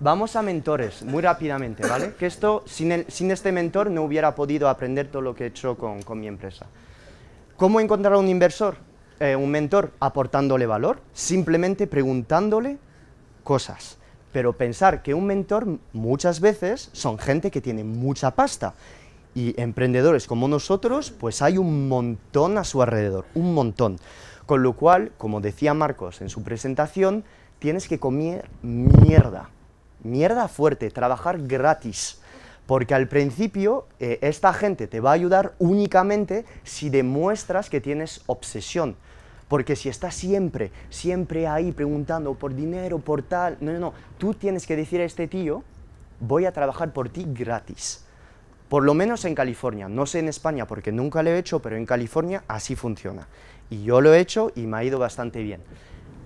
Vamos a mentores, muy rápidamente, ¿vale? Que esto, sin, sin este mentor, no hubiera podido aprender todo lo que he hecho con, mi empresa. ¿Cómo encontrar a un inversor? Eh, un mentor aportándole valor, simplemente preguntándole cosas pero pensar que un mentor muchas veces son gente que tiene mucha pasta y emprendedores como nosotros, pues hay un montón a su alrededor, un montón. Con lo cual, como decía Marcos en su presentación, tienes que comer mierda, mierda fuerte, trabajar gratis. Porque al principio eh, esta gente te va a ayudar únicamente si demuestras que tienes obsesión. Porque si estás siempre, siempre ahí preguntando por dinero, por tal, no, no, no, tú tienes que decir a este tío, voy a trabajar por ti gratis. Por lo menos en California, no sé en España porque nunca lo he hecho, pero en California así funciona. Y yo lo he hecho y me ha ido bastante bien.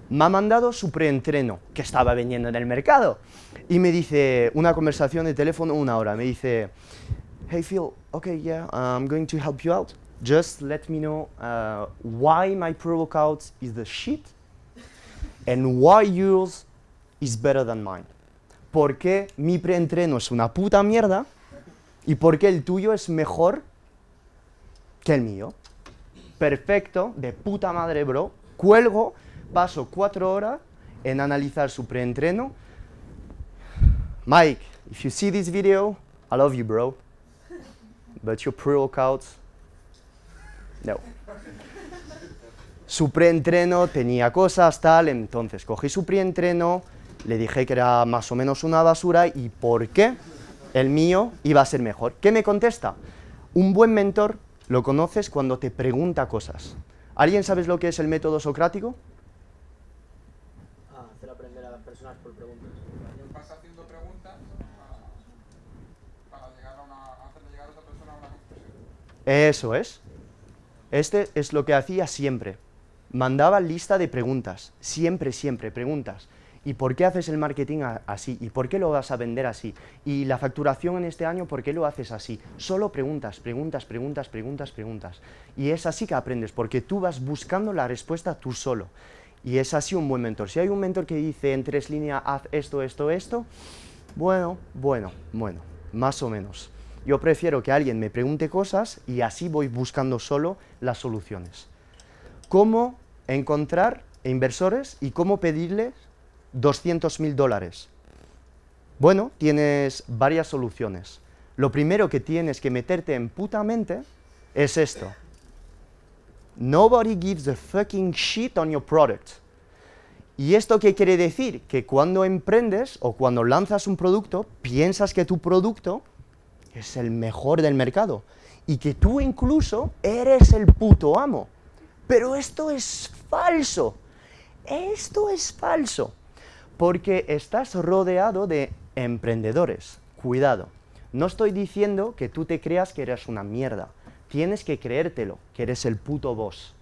Me ha mandado su preentreno que estaba vendiendo en el mercado. Y me dice, una conversación de teléfono, una hora, me dice, hey Phil, okay, yeah, I'm going to help you out. just let me know uh, why my pre-workout is the shit and why yours is better than mine. ¿Por qué mi preentreno es una puta mierda y por qué el tuyo es mejor que el mío? Perfecto, de puta madre, bro. Cuelgo, paso cuatro horas en analizar su preentreno. Mike, if you see this video, I love you, bro. But your pre-workouts No. Su preentreno tenía cosas, tal, entonces cogí su preentreno, le dije que era más o menos una basura y por qué el mío iba a ser mejor. ¿Qué me contesta? Un buen mentor lo conoces cuando te pregunta cosas. ¿Alguien sabes lo que es el método socrático? Ah, hacer a por preguntas. Eso es. Este es lo que hacía siempre. Mandaba lista de preguntas, siempre, siempre, preguntas. ¿Y por qué haces el marketing así? ¿Y por qué lo vas a vender así? ¿Y la facturación en este año por qué lo haces así? Solo preguntas, preguntas, preguntas, preguntas, preguntas. Y es así que aprendes, porque tú vas buscando la respuesta tú solo. Y es así un buen mentor. Si hay un mentor que dice en tres líneas, haz esto, esto, esto, bueno, bueno, bueno, más o menos. Yo prefiero que alguien me pregunte cosas y así voy buscando solo las soluciones. ¿Cómo encontrar inversores y cómo pedirles 200.000 mil dólares? Bueno, tienes varias soluciones. Lo primero que tienes que meterte en puta mente es esto. Nobody gives a fucking shit on your product. ¿Y esto qué quiere decir? Que cuando emprendes o cuando lanzas un producto, piensas que tu producto es el mejor del mercado y que tú incluso eres el puto amo. Pero esto es falso. Esto es falso. Porque estás rodeado de emprendedores. Cuidado. No estoy diciendo que tú te creas que eres una mierda. Tienes que creértelo, que eres el puto vos.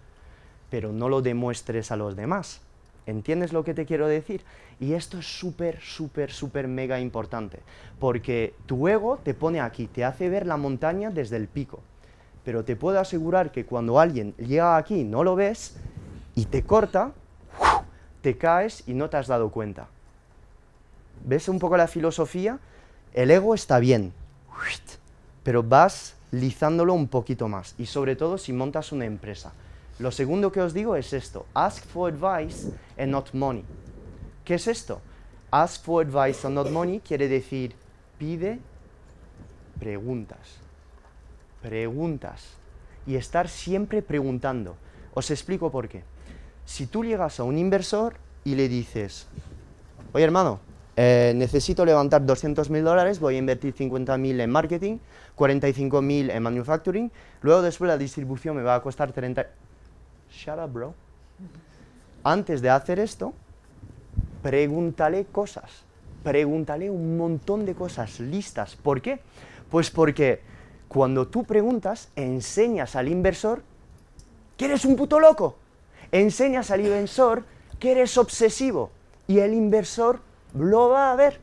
Pero no lo demuestres a los demás. ¿Entiendes lo que te quiero decir? Y esto es súper, súper, súper mega importante, porque tu ego te pone aquí, te hace ver la montaña desde el pico, pero te puedo asegurar que cuando alguien llega aquí, no lo ves y te corta, te caes y no te has dado cuenta. ¿Ves un poco la filosofía? El ego está bien, pero vas lizándolo un poquito más, y sobre todo si montas una empresa. Lo segundo que os digo es esto, ask for advice and not money. ¿Qué es esto? Ask for advice and not money quiere decir pide preguntas. Preguntas. Y estar siempre preguntando. Os explico por qué. Si tú llegas a un inversor y le dices, oye hermano, eh, necesito levantar 200 mil dólares, voy a invertir 50.000 mil en marketing, 45 mil en manufacturing, luego después la distribución me va a costar 30, shut up, bro. Antes de hacer esto, pregúntale cosas, pregúntale un montón de cosas listas. ¿Por qué? Pues porque cuando tú preguntas, enseñas al inversor que eres un puto loco. Enseñas al inversor que eres obsesivo. Y el inversor lo va a ver.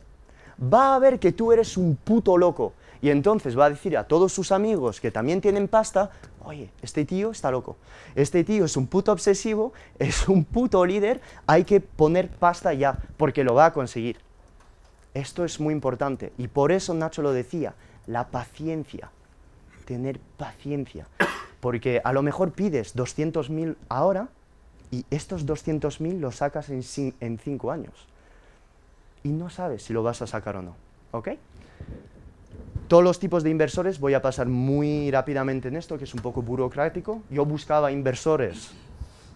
Va a ver que tú eres un puto loco. Y entonces va a decir a todos sus amigos que también tienen pasta, oye, este tío está loco, este tío es un puto obsesivo, es un puto líder, hay que poner pasta ya, porque lo va a conseguir. Esto es muy importante y por eso Nacho lo decía, la paciencia, tener paciencia, porque a lo mejor pides 200.000 ahora y estos 200.000 los sacas en 5 años y no sabes si lo vas a sacar o no, ¿ok? todos los tipos de inversores, voy a pasar muy rápidamente en esto, que es un poco burocrático. Yo buscaba inversores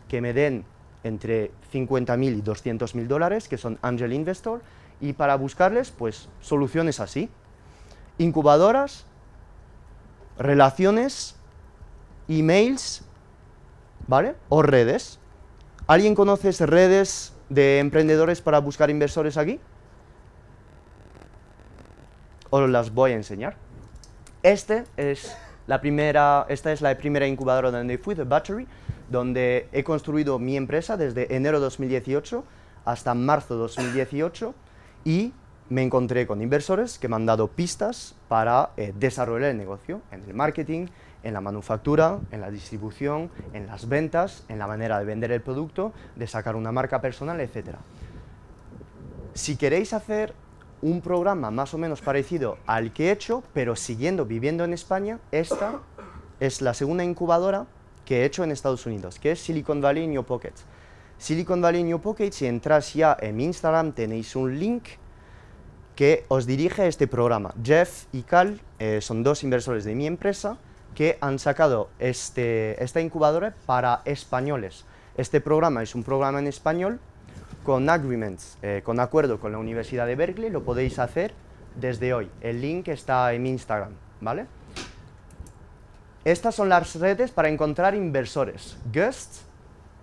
que me den entre 50.000 y 200.000 dólares, que son angel investor, y para buscarles, pues, soluciones así. Incubadoras, relaciones, emails, ¿vale? O redes. ¿Alguien conoce redes de emprendedores para buscar inversores aquí? os las voy a enseñar. Este es la primera, esta es la primera incubadora donde fui, The Battery, donde he construido mi empresa desde enero 2018 hasta marzo 2018 y me encontré con inversores que me han dado pistas para eh, desarrollar el negocio en el marketing, en la manufactura, en la distribución, en las ventas, en la manera de vender el producto, de sacar una marca personal, etc. Si queréis hacer un programa más o menos parecido al que he hecho, pero siguiendo viviendo en España, esta es la segunda incubadora que he hecho en Estados Unidos, que es Silicon Valley New Pockets. Silicon Valley New Pockets, si entras ya en Instagram tenéis un link que os dirige a este programa. Jeff y Cal eh, son dos inversores de mi empresa que han sacado este, esta incubadora para españoles. Este programa es un programa en español con agreements, eh, con acuerdo con la Universidad de Berkeley, lo podéis hacer desde hoy. El link está en Instagram, ¿vale? Estas son las redes para encontrar inversores. Gust,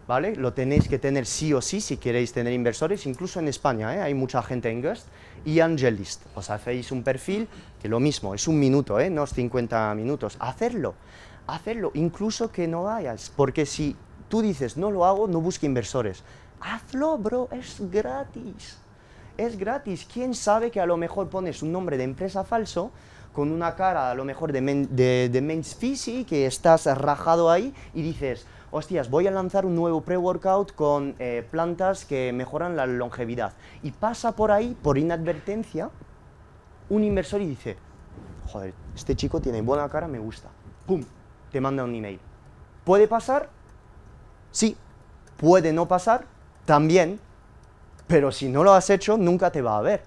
¿vale? Lo tenéis que tener sí o sí si queréis tener inversores, incluso en España, ¿eh? hay mucha gente en Guest. Y Angelist, os hacéis un perfil, que lo mismo, es un minuto, ¿eh? no es 50 minutos. Hacerlo, hacerlo, incluso que no vayas, porque si tú dices no lo hago, no busque inversores hazlo, bro, es gratis. Es gratis. ¿Quién sabe que a lo mejor pones un nombre de empresa falso con una cara a lo mejor de, men, que estás rajado ahí y dices, hostias, voy a lanzar un nuevo pre-workout con eh, plantas que mejoran la longevidad. Y pasa por ahí, por inadvertencia, un inversor y dice, joder, este chico tiene buena cara, me gusta. ¡Pum! Te manda un email. ¿Puede pasar? Sí. ¿Puede no pasar? también, pero si no lo has hecho, nunca te va a ver.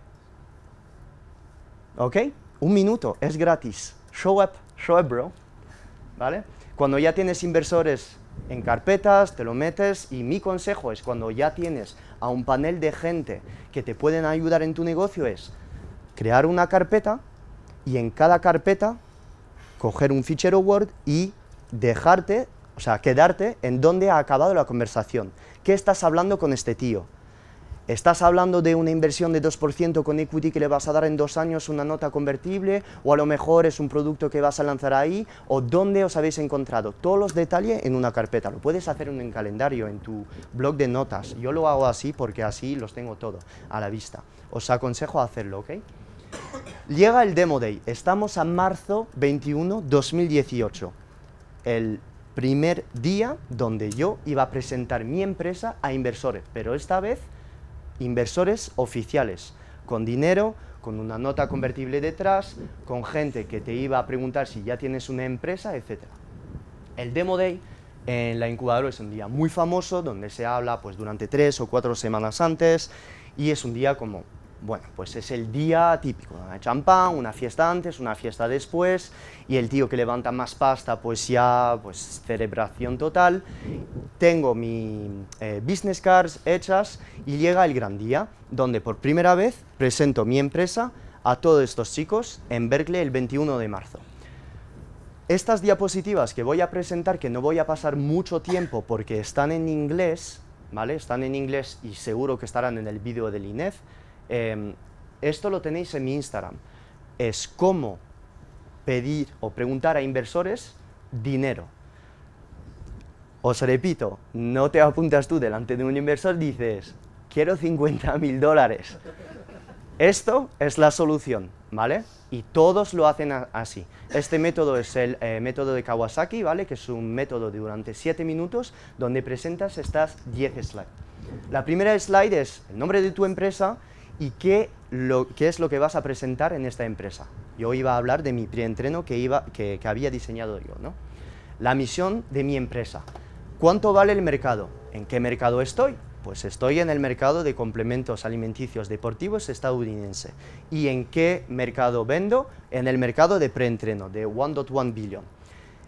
¿Ok? Un minuto, es gratis. Show up, show up, bro. ¿Vale? Cuando ya tienes inversores en carpetas, te lo metes y mi consejo es cuando ya tienes a un panel de gente que te pueden ayudar en tu negocio es crear una carpeta y en cada carpeta coger un fichero Word y dejarte, o sea, quedarte en donde ha acabado la conversación. ¿Qué estás hablando con este tío? ¿Estás hablando de una inversión de 2% con equity que le vas a dar en dos años una nota convertible? ¿O a lo mejor es un producto que vas a lanzar ahí? ¿O dónde os habéis encontrado? Todos los detalles en una carpeta. Lo puedes hacer en un calendario, en tu blog de notas. Yo lo hago así porque así los tengo todo a la vista. Os aconsejo hacerlo, ¿ok? Llega el Demo Day. Estamos a marzo 21, 2018. El primer día donde yo iba a presentar mi empresa a inversores, pero esta vez inversores oficiales, con dinero, con una nota convertible detrás, con gente que te iba a preguntar si ya tienes una empresa, etc. El Demo Day en la incubadora es un día muy famoso donde se habla pues, durante tres o cuatro semanas antes y es un día como bueno, pues es el día típico, champán, una fiesta antes, una fiesta después, y el tío que levanta más pasta, pues ya, pues celebración total. Tengo mis eh, business cards hechas y llega el gran día, donde por primera vez presento mi empresa a todos estos chicos en Berkeley el 21 de marzo. Estas diapositivas que voy a presentar, que no voy a pasar mucho tiempo porque están en inglés, ¿vale? Están en inglés y seguro que estarán en el vídeo del INEF, Em, esto lo tenéis en mi Instagram. Es cómo pedir o preguntar a inversores dinero. Os repito, no te apuntas tú delante de un inversor, dices, quiero 50 mil dólares. Esto es la solución, ¿vale? Y todos lo hacen así. Este método es el eh, método de Kawasaki, ¿vale? Que es un método de durante 7 minutos donde presentas estas 10 slides. La primera slide es el nombre de tu empresa, y qué, es lo que vas a presentar en esta empresa. Yo iba a hablar de mi preentreno que, que, había diseñado yo. ¿no? La misión de mi empresa. ¿Cuánto vale el mercado? ¿En qué mercado estoy? Pues estoy en el mercado de complementos alimenticios deportivos estadounidense. ¿Y en qué mercado vendo? En el mercado de preentreno, de 1.1 billón.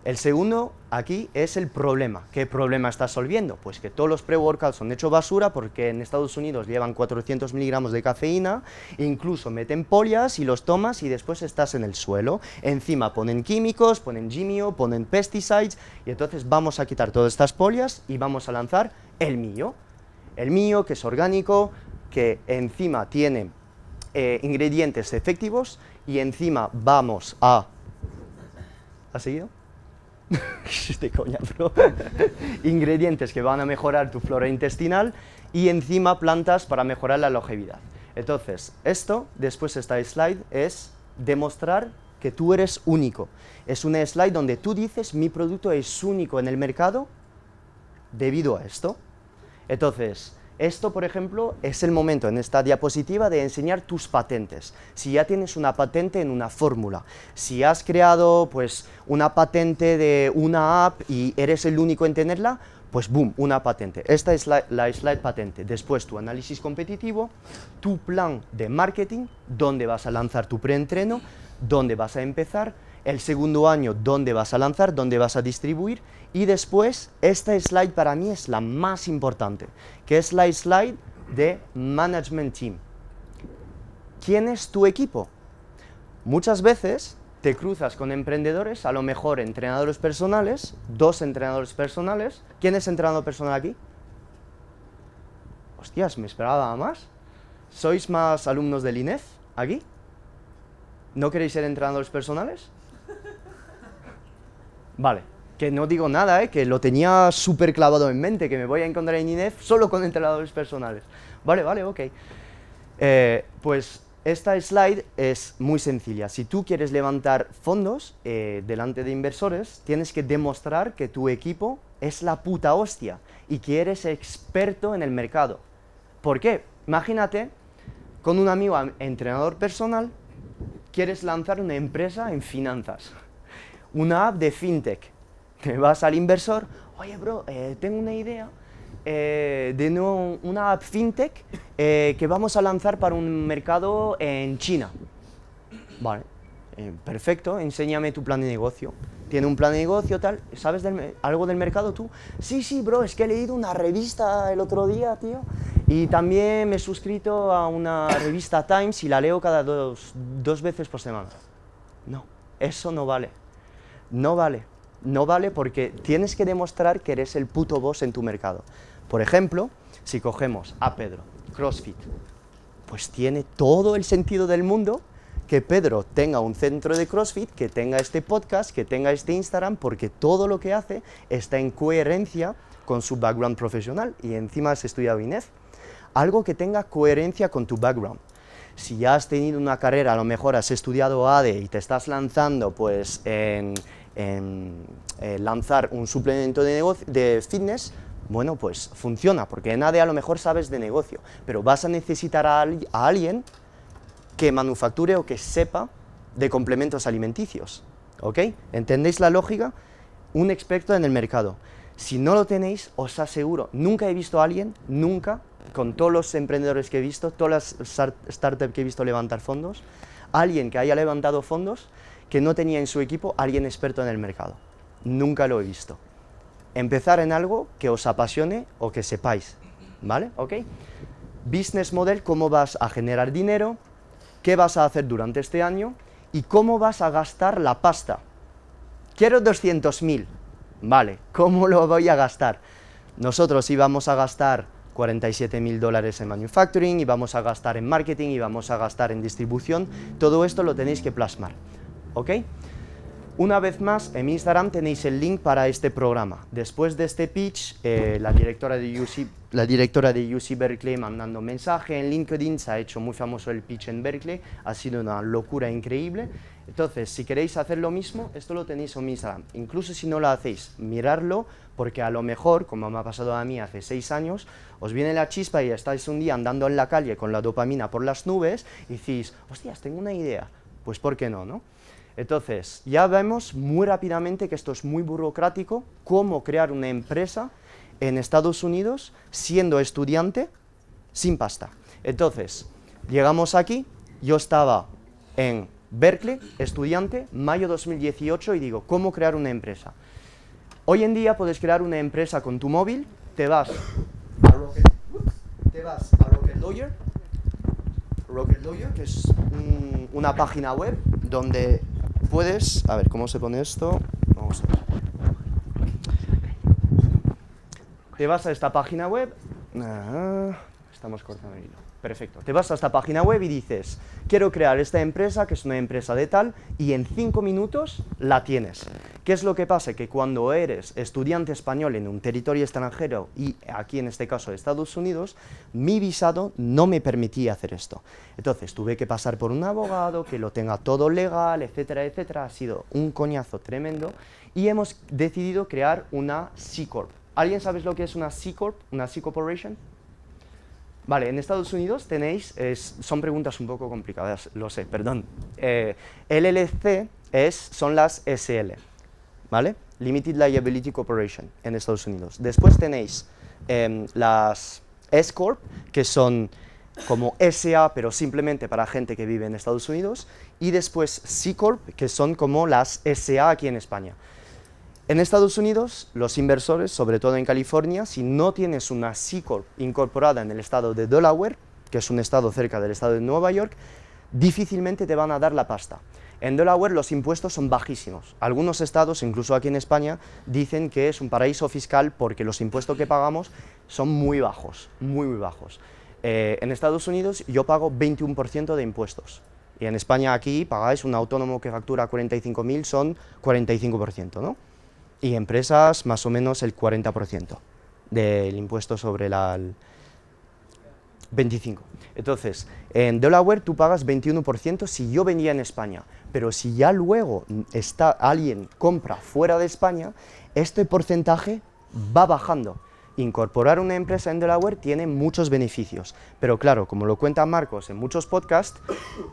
El segundo aquí es el problema. ¿Qué problema estás solviendo? Pues que todos los pre-workouts son hecho basura porque en Estados Unidos llevan 400 miligramos de cafeína, incluso meten polias y los tomas y después estás en el suelo. Encima ponen químicos, ponen gimio, ponen pesticides y entonces vamos a quitar todas estas polias y vamos a lanzar el mío. El mío que es orgánico, que encima tiene eh, ingredientes efectivos y encima vamos a... ¿Has seguido? Ingredientes que van a mejorar tu flora intestinal y encima plantas para mejorar la longevidad. Entonces, esto, después de esta slide, es demostrar que tú eres único. Es una slide donde tú dices mi producto es único en el mercado debido a esto. Entonces, esto, por ejemplo, es el momento en esta diapositiva de enseñar tus patentes. Si ya tienes una patente en una fórmula, si has creado pues, una patente de una app y eres el único en tenerla, pues boom, una patente. Esta es la, slide patente. Después tu análisis competitivo, tu plan de marketing, dónde vas a lanzar tu preentreno, dónde vas a empezar, el segundo año dónde vas a lanzar, dónde vas a distribuir y después, esta slide para mí es la más importante, que es la slide de Management Team. ¿Quién es tu equipo? Muchas veces te cruzas con emprendedores, a lo mejor entrenadores personales, dos entrenadores personales. ¿Quién es entrenador personal aquí? Hostias, me esperaba más. ¿Sois más alumnos del INEF aquí? ¿No queréis ser entrenadores personales? Vale, que no digo nada, eh, que lo tenía súper clavado en mente, que me voy a encontrar en INEF solo con entrenadores personales. Vale, vale, ok. Eh, pues esta slide es muy sencilla. Si tú quieres levantar fondos eh, delante de inversores, tienes que demostrar que tu equipo es la puta hostia y que eres experto en el mercado. ¿Por qué? Imagínate, con un amigo entrenador personal, quieres lanzar una empresa en finanzas, una app de fintech, te vas al inversor, oye, bro, eh, tengo una idea eh, de una app fintech eh, que vamos a lanzar para un mercado en China. Vale, perfecto, enséñame tu plan de negocio. Tiene un plan de negocio, tal, ¿sabes algo del mercado tú? Sí, sí, bro, es que he leído una revista el otro día, tío, y también me he suscrito a una revista Times y la leo cada dos, dos veces por semana. No, eso no vale, no vale no vale porque tienes que demostrar que eres el puto boss en tu mercado. Por ejemplo, si cogemos a Pedro, CrossFit, pues tiene todo el sentido del mundo que Pedro tenga un centro de CrossFit, que tenga este podcast, que tenga este Instagram, porque todo lo que hace está en coherencia con su background profesional y encima has estudiado INEF. Algo que tenga coherencia con tu background. Si ya has tenido una carrera, a lo mejor has estudiado ADE y te estás lanzando pues en eh, lanzar un suplemento de, de fitness bueno, pues funciona, porque nadie a lo mejor sabes de negocio, pero vas a necesitar a, a, alguien que manufacture o que sepa de complementos alimenticios, ¿ok? ¿Entendéis la lógica? Un experto en el mercado. Si no lo tenéis, os aseguro, nunca he visto a alguien, nunca, con todos los emprendedores que he visto, todas las startups que he visto levantar fondos, alguien que haya levantado fondos que no tenía en su equipo alguien experto en el mercado. Nunca lo he visto. Empezar en algo que os apasione o que sepáis, ¿vale? ¿Ok? Business model, cómo vas a generar dinero, qué vas a hacer durante este año y cómo vas a gastar la pasta. Quiero 200.000. Vale, ¿cómo lo voy a gastar? Nosotros íbamos a gastar 47.000 dólares en manufacturing, íbamos a gastar en marketing, íbamos a gastar en distribución. Todo esto lo tenéis que plasmar. ¿ok? Una vez más, en mi Instagram tenéis el link para este programa. Después de este pitch, eh, la, directora de UC, la directora de UC Berkeley mandando mensaje en LinkedIn, se ha hecho muy famoso el pitch en Berkeley, ha sido una locura increíble. Entonces, si queréis hacer lo mismo, esto lo tenéis en mi Instagram. Incluso si no lo hacéis, mirarlo, porque a lo mejor, como me ha pasado a mí hace seis años, os viene la chispa y estáis un día andando en la calle con la dopamina por las nubes y decís, hostias, tengo una idea. Pues, ¿por qué no, no? Entonces, ya vemos muy rápidamente que esto es muy burocrático, cómo crear una empresa en Estados Unidos siendo estudiante sin pasta. Entonces, llegamos aquí, yo estaba en Berkeley, estudiante, mayo 2018, y digo, ¿cómo crear una empresa? Hoy en día puedes crear una empresa con tu móvil, te vas a Rocket, Lawyer, Rocket Lawyer, que es una página web donde puedes, a ver, ¿cómo se pone esto? Vamos a Te vas a esta página web. Ah, estamos cortando el hilo. Perfecto. Te vas a esta página web y dices, quiero crear esta empresa, que es una empresa de tal, y en cinco minutos la tienes. ¿Qué es lo que pasa? Que cuando eres estudiante español en un territorio extranjero, y aquí en este caso Estados Unidos, mi visado no me permitía hacer esto. Entonces tuve que pasar por un abogado, que lo tenga todo legal, etcétera, etcétera. Ha sido un coñazo tremendo. Y hemos decidido crear una C-Corp. ¿Alguien sabe lo que es una C-Corp? ¿Una C-Corporation? Vale, en Estados Unidos tenéis, son preguntas un poco complicadas, lo sé, perdón. Eh, LLC es, son las SL, ¿vale? Limited Liability Corporation en Estados Unidos. Después tenéis em, las S-Corp, que son como SA, pero simplemente para gente que vive en Estados Unidos, y después C-Corp, que son como las SA aquí en España. En Estados Unidos, los inversores, sobre todo en California, si no tienes una C Corp incorporada en el estado de Delaware, que es un estado cerca del estado de Nueva York, difícilmente te van a dar la pasta. En Delaware los impuestos son bajísimos. Algunos estados, incluso aquí en España, dicen que es un paraíso fiscal porque los impuestos que pagamos son muy bajos, muy, muy bajos. Eh, en Estados Unidos yo pago 21% de impuestos. Y en España aquí pagáis un autónomo que factura 45.000 son 45%, ¿no? y empresas más o menos el 40% del impuesto sobre la... 25. Entonces, en Delaware tú pagas 21% si yo vendía en España, pero si ya luego está, alguien compra fuera de España, este porcentaje va bajando. Incorporar una empresa en Delaware tiene muchos beneficios, pero claro, como lo cuenta Marcos en muchos podcasts,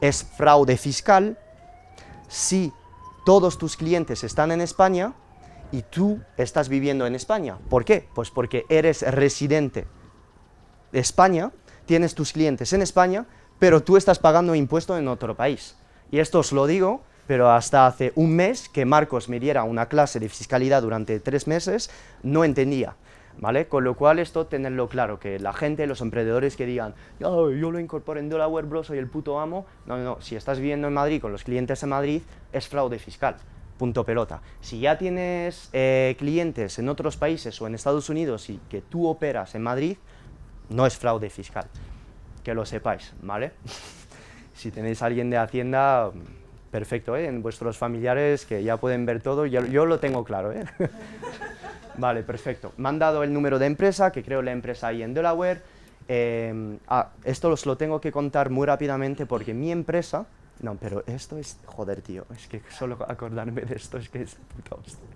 es fraude fiscal si todos tus clientes están en España y tú estás viviendo en España. ¿Por qué? Pues porque eres residente de España, tienes tus clientes en España, pero tú estás pagando impuestos en otro país. Y esto os lo digo, pero hasta hace un mes que Marcos me diera una clase de fiscalidad durante tres meses, no entendía. ¿Vale? Con lo cual esto tenerlo claro, que la gente, los emprendedores que digan, yo lo incorporé en Delaware, Bros, soy el puto amo, no, no, si estás viviendo en Madrid con los clientes en Madrid, es fraude fiscal punto pelota. Si ya tienes eh, clientes en otros países o en Estados Unidos y que tú operas en Madrid, no es fraude fiscal, que lo sepáis, ¿vale? si tenéis a alguien de Hacienda, perfecto, ¿eh? en vuestros familiares que ya pueden ver todo, yo, lo tengo claro. ¿eh? vale, perfecto. Me han dado el número de empresa, que creo la empresa ahí en Delaware. Eh, ah, esto os lo tengo que contar muy rápidamente porque mi empresa no, pero esto es, joder, tío, es que solo acordarme de esto es que es puta hostia.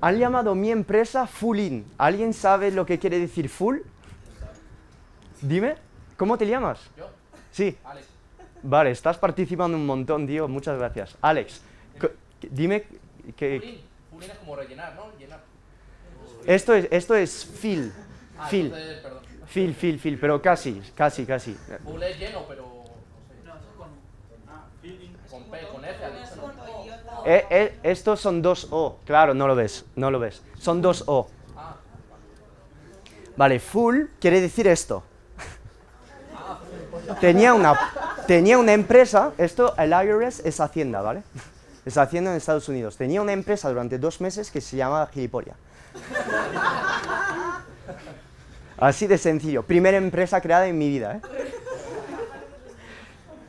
Han llamado mi empresa Fullin. ¿Alguien sabe lo que quiere decir full? Dime, ¿cómo te llamas? Yo. Sí. Alex. Vale, estás participando un montón, tío, muchas gracias. Alex, dime que... Full, in. es como rellenar, ¿no? Llenar. Esto es, esto es fill. Ah, fill. fill, fill, pero casi, casi, casi. Full es lleno, pero Eh, eh, estos son dos O, claro, no lo ves, no lo ves. Son dos O. Vale, full quiere decir esto. Tenía una, tenía una empresa, esto, el IRS es Hacienda, ¿vale? Es Hacienda en Estados Unidos. Tenía una empresa durante dos meses que se llamaba Gilipolia. Así de sencillo. Primera empresa creada en mi vida, ¿eh?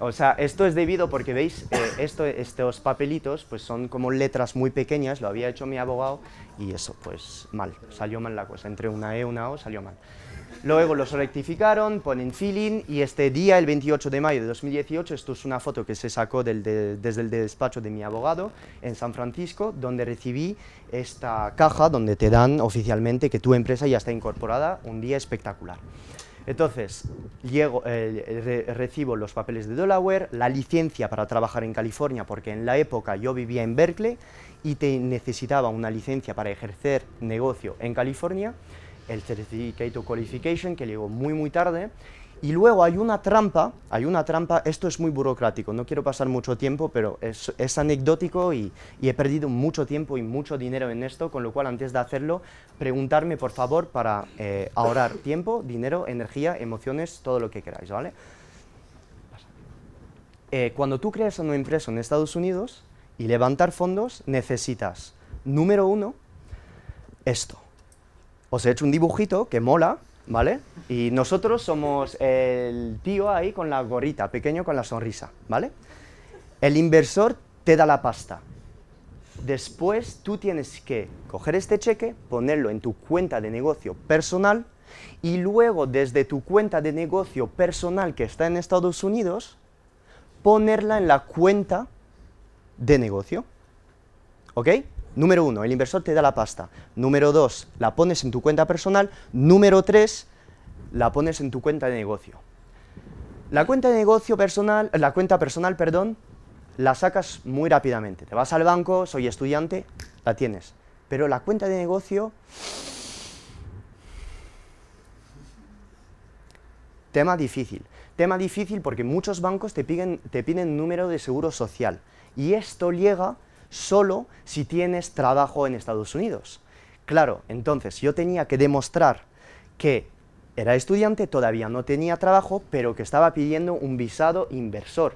O sea, esto es debido porque veis, eh, estos papelitos pues son como letras muy pequeñas, lo había hecho mi abogado y eso, pues mal, salió mal la cosa, entre una E y una O salió mal. Luego los rectificaron, ponen filling y este día, el 28 de mayo de 2018, esto es una foto que se sacó desde el despacho de mi abogado en San Francisco, donde recibí esta caja donde te dan oficialmente que tu empresa ya está incorporada, un día espectacular. Entonces, eh, recibo los papeles de Delaware, la licencia para trabajar en California, porque en la época yo vivía en Berkeley y te necesitaba una licencia para ejercer negocio en California, el Certificate of Qualification, que llegó muy muy tarde, y luego hay una trampa, hay una trampa, esto es muy burocrático, no quiero pasar mucho tiempo, pero es, anecdótico y, he perdido mucho tiempo y mucho dinero en esto, con lo cual antes de hacerlo, preguntarme por favor para eh, ahorrar tiempo, dinero, energía, emociones, todo lo que queráis, ¿vale? Eh, cuando tú creas una empresa en Estados Unidos y levantar fondos, necesitas, número uno, esto. Os he hecho un dibujito que mola, ¿vale? Y nosotros somos el tío ahí con la gorrita, pequeño con la sonrisa, ¿vale? El inversor te da la pasta. Después tú tienes que coger este cheque, ponerlo en tu cuenta de negocio personal y luego desde tu cuenta de negocio personal que está en Estados Unidos, ponerla en la cuenta de negocio. ¿Ok? Número uno, el inversor te da la pasta. Número dos, la pones en tu cuenta personal. Número tres, la pones en tu cuenta de negocio. La cuenta de negocio personal, la cuenta personal, perdón, la sacas muy rápidamente. Te vas al banco, soy estudiante, la tienes. Pero la cuenta de negocio tema difícil. Tema difícil porque muchos bancos te piden, te piden número de seguro social y esto llega solo si tienes trabajo en Estados Unidos. Claro, entonces yo tenía que demostrar que era estudiante, todavía no tenía trabajo, pero que estaba pidiendo un visado inversor.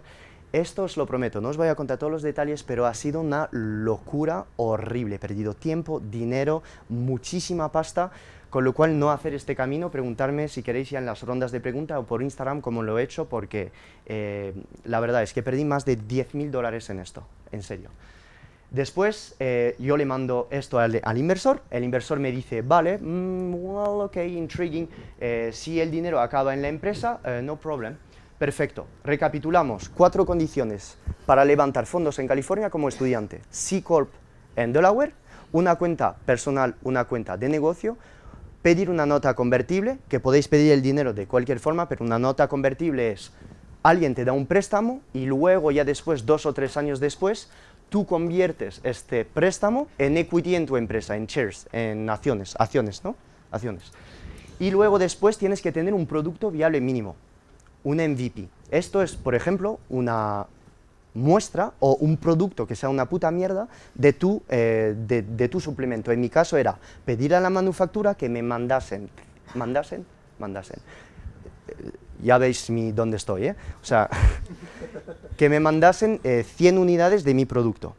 Esto os lo prometo, no os voy a contar todos los detalles, pero ha sido una locura horrible. He perdido tiempo, dinero, muchísima pasta, con lo cual no hacer este camino, preguntarme si queréis ya en las rondas de pregunta o por Instagram como lo he hecho, porque eh, la verdad es que perdí más de 10 mil dólares en esto, en serio. Después eh, yo le mando esto al, inversor, el inversor me dice, vale, mm, ok, intriguing, eh, si el dinero acaba en la empresa, eh, no problem. Perfecto, recapitulamos, cuatro condiciones para levantar fondos en California como estudiante. C Corp en Delaware, una cuenta personal, una cuenta de negocio, pedir una nota convertible, que podéis pedir el dinero de cualquier forma, pero una nota convertible es alguien te da un préstamo y luego ya después, dos o tres años después, tú conviertes este préstamo en equity en tu empresa, en shares, en acciones, acciones, ¿no? Acciones. Y luego después tienes que tener un producto viable mínimo, un MVP. Esto es, por ejemplo, una muestra o un producto que sea una puta mierda de tu, eh, de tu suplemento. En mi caso era pedir a la manufactura que me mandasen, mandasen, mandasen ya veis mi, dónde estoy, ¿eh? o sea, que me mandasen 100 eh, unidades de mi producto.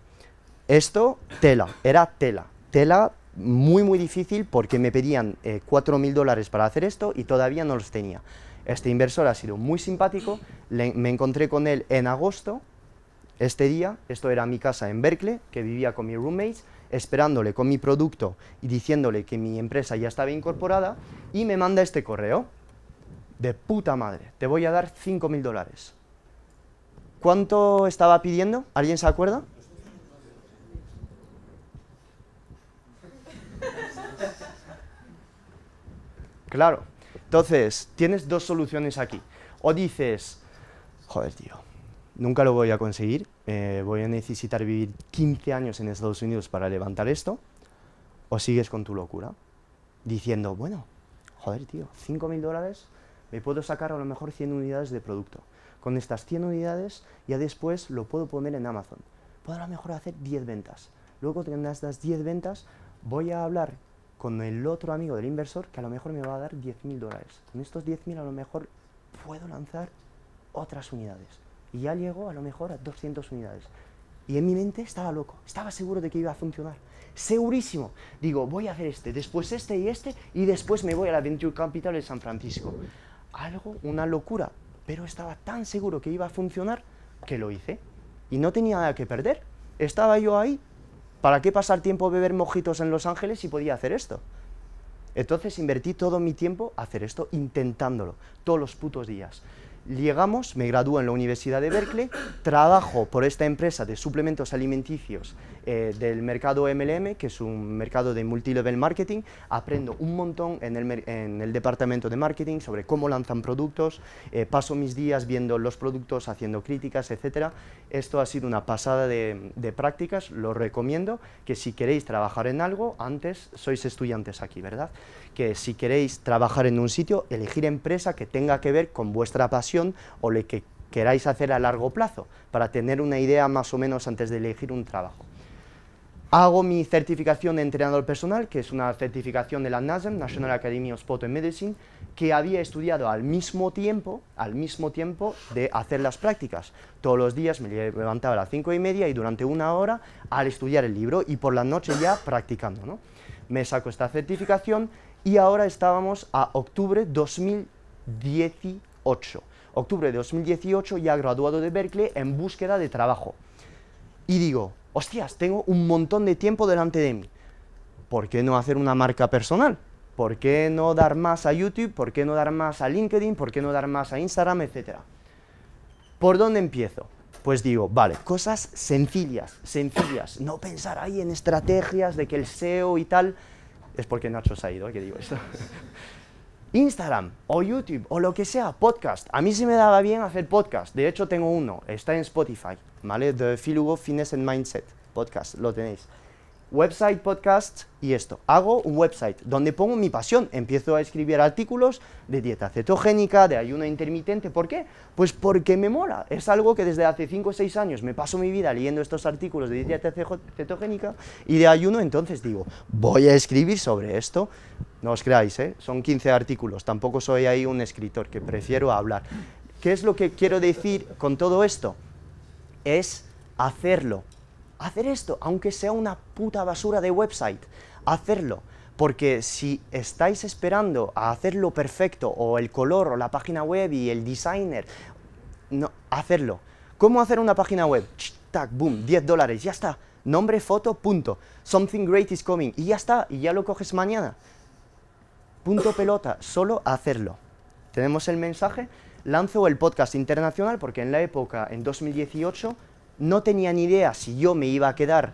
Esto, tela, era tela, tela muy muy difícil porque me pedían 4.000 eh, dólares para hacer esto y todavía no los tenía. Este inversor ha sido muy simpático, me encontré con él en agosto, este día, esto era mi casa en Berkeley, que vivía con mis roommates, esperándole con mi producto y diciéndole que mi empresa ya estaba incorporada y me manda este correo de puta madre, te voy a dar 5.000 dólares. ¿Cuánto estaba pidiendo? ¿Alguien se acuerda? Claro. Entonces, tienes dos soluciones aquí. O dices, joder, tío, nunca lo voy a conseguir, eh, voy a necesitar vivir 15 años en Estados Unidos para levantar esto, o sigues con tu locura, diciendo, bueno, joder, tío, 5.000 dólares, me puedo sacar a lo mejor 100 unidades de producto. Con estas 100 unidades ya después lo puedo poner en Amazon. Puedo a lo mejor hacer 10 ventas. Luego teniendo estas 10 ventas voy a hablar con el otro amigo del inversor que a lo mejor me va a dar 10.000 dólares. Con estos 10.000 a lo mejor puedo lanzar otras unidades. Y ya llego a lo mejor a 200 unidades. Y en mi mente estaba loco, estaba seguro de que iba a funcionar. Segurísimo. Digo, voy a hacer este, después este y este, y después me voy a la Venture Capital de San Francisco algo, una locura, pero estaba tan seguro que iba a funcionar que lo hice. Y no tenía nada que perder. Estaba yo ahí, ¿para qué pasar tiempo beber mojitos en Los Ángeles si podía hacer esto? Entonces invertí todo mi tiempo a hacer esto, intentándolo, todos los putos días llegamos, me gradúo en la Universidad de Berkeley, trabajo por esta empresa de suplementos alimenticios eh, del mercado MLM, que es un mercado de multilevel marketing, aprendo un montón en el, departamento de marketing sobre cómo lanzan productos, eh, paso mis días viendo los productos, haciendo críticas, etc. Esto ha sido una pasada de prácticas, lo recomiendo, que si queréis trabajar en algo, antes sois estudiantes aquí, ¿verdad? que si queréis trabajar en un sitio, elegir empresa que tenga que ver con vuestra pasión o lo que queráis hacer a largo plazo, para tener una idea más o menos antes de elegir un trabajo. Hago mi certificación de entrenador personal, que es una certificación de la NASM, National Academy of Sport and Medicine, que había estudiado al mismo tiempo, al mismo tiempo de hacer las prácticas. Todos los días me levantaba a las cinco y media y durante una hora al estudiar el libro y por la noche ya practicando. ¿no? Me saco esta certificación y ahora estábamos a octubre 2018. Octubre de 2018 ya graduado de Berkeley en búsqueda de trabajo. Y digo, hostias, tengo un montón de tiempo delante de mí. ¿Por qué no hacer una marca personal? ¿Por qué no dar más a YouTube? ¿Por qué no dar más a LinkedIn? ¿Por qué no dar más a Instagram? Etcétera. ¿Por dónde empiezo? Pues digo, vale, cosas sencillas, sencillas. No pensar ahí en estrategias de que el SEO y tal es porque Nacho se ha ido que digo esto. Instagram o YouTube o lo que sea, podcast. A mí sí me daba bien hacer podcast. De hecho, tengo uno, está en Spotify, ¿vale? The Phil Hugo Fitness and Mindset Podcast, lo tenéis website, podcast y esto. Hago un website donde pongo mi pasión. Empiezo a escribir artículos de dieta cetogénica, de ayuno intermitente. ¿Por qué? Pues porque me mola. Es algo que desde hace 5 o 6 años me paso mi vida leyendo estos artículos de dieta cetogénica y de ayuno. Entonces digo, voy a escribir sobre esto. No os creáis, ¿eh? son 15 artículos. Tampoco soy ahí un escritor que prefiero hablar. ¿Qué es lo que quiero decir con todo esto? Es hacerlo, hacer esto, aunque sea una puta basura de website, hacerlo. Porque si estáis esperando a hacerlo perfecto, o el color, o la página web y el designer, no, hacerlo. ¿Cómo hacer una página web? tac, boom, 10 dólares, ya está. Nombre, foto, punto. Something great is coming. Y ya está, y ya lo coges mañana. Punto pelota, solo hacerlo. Tenemos el mensaje. Lanzo el podcast internacional porque en la época, en 2018, no tenía ni idea si yo me iba a quedar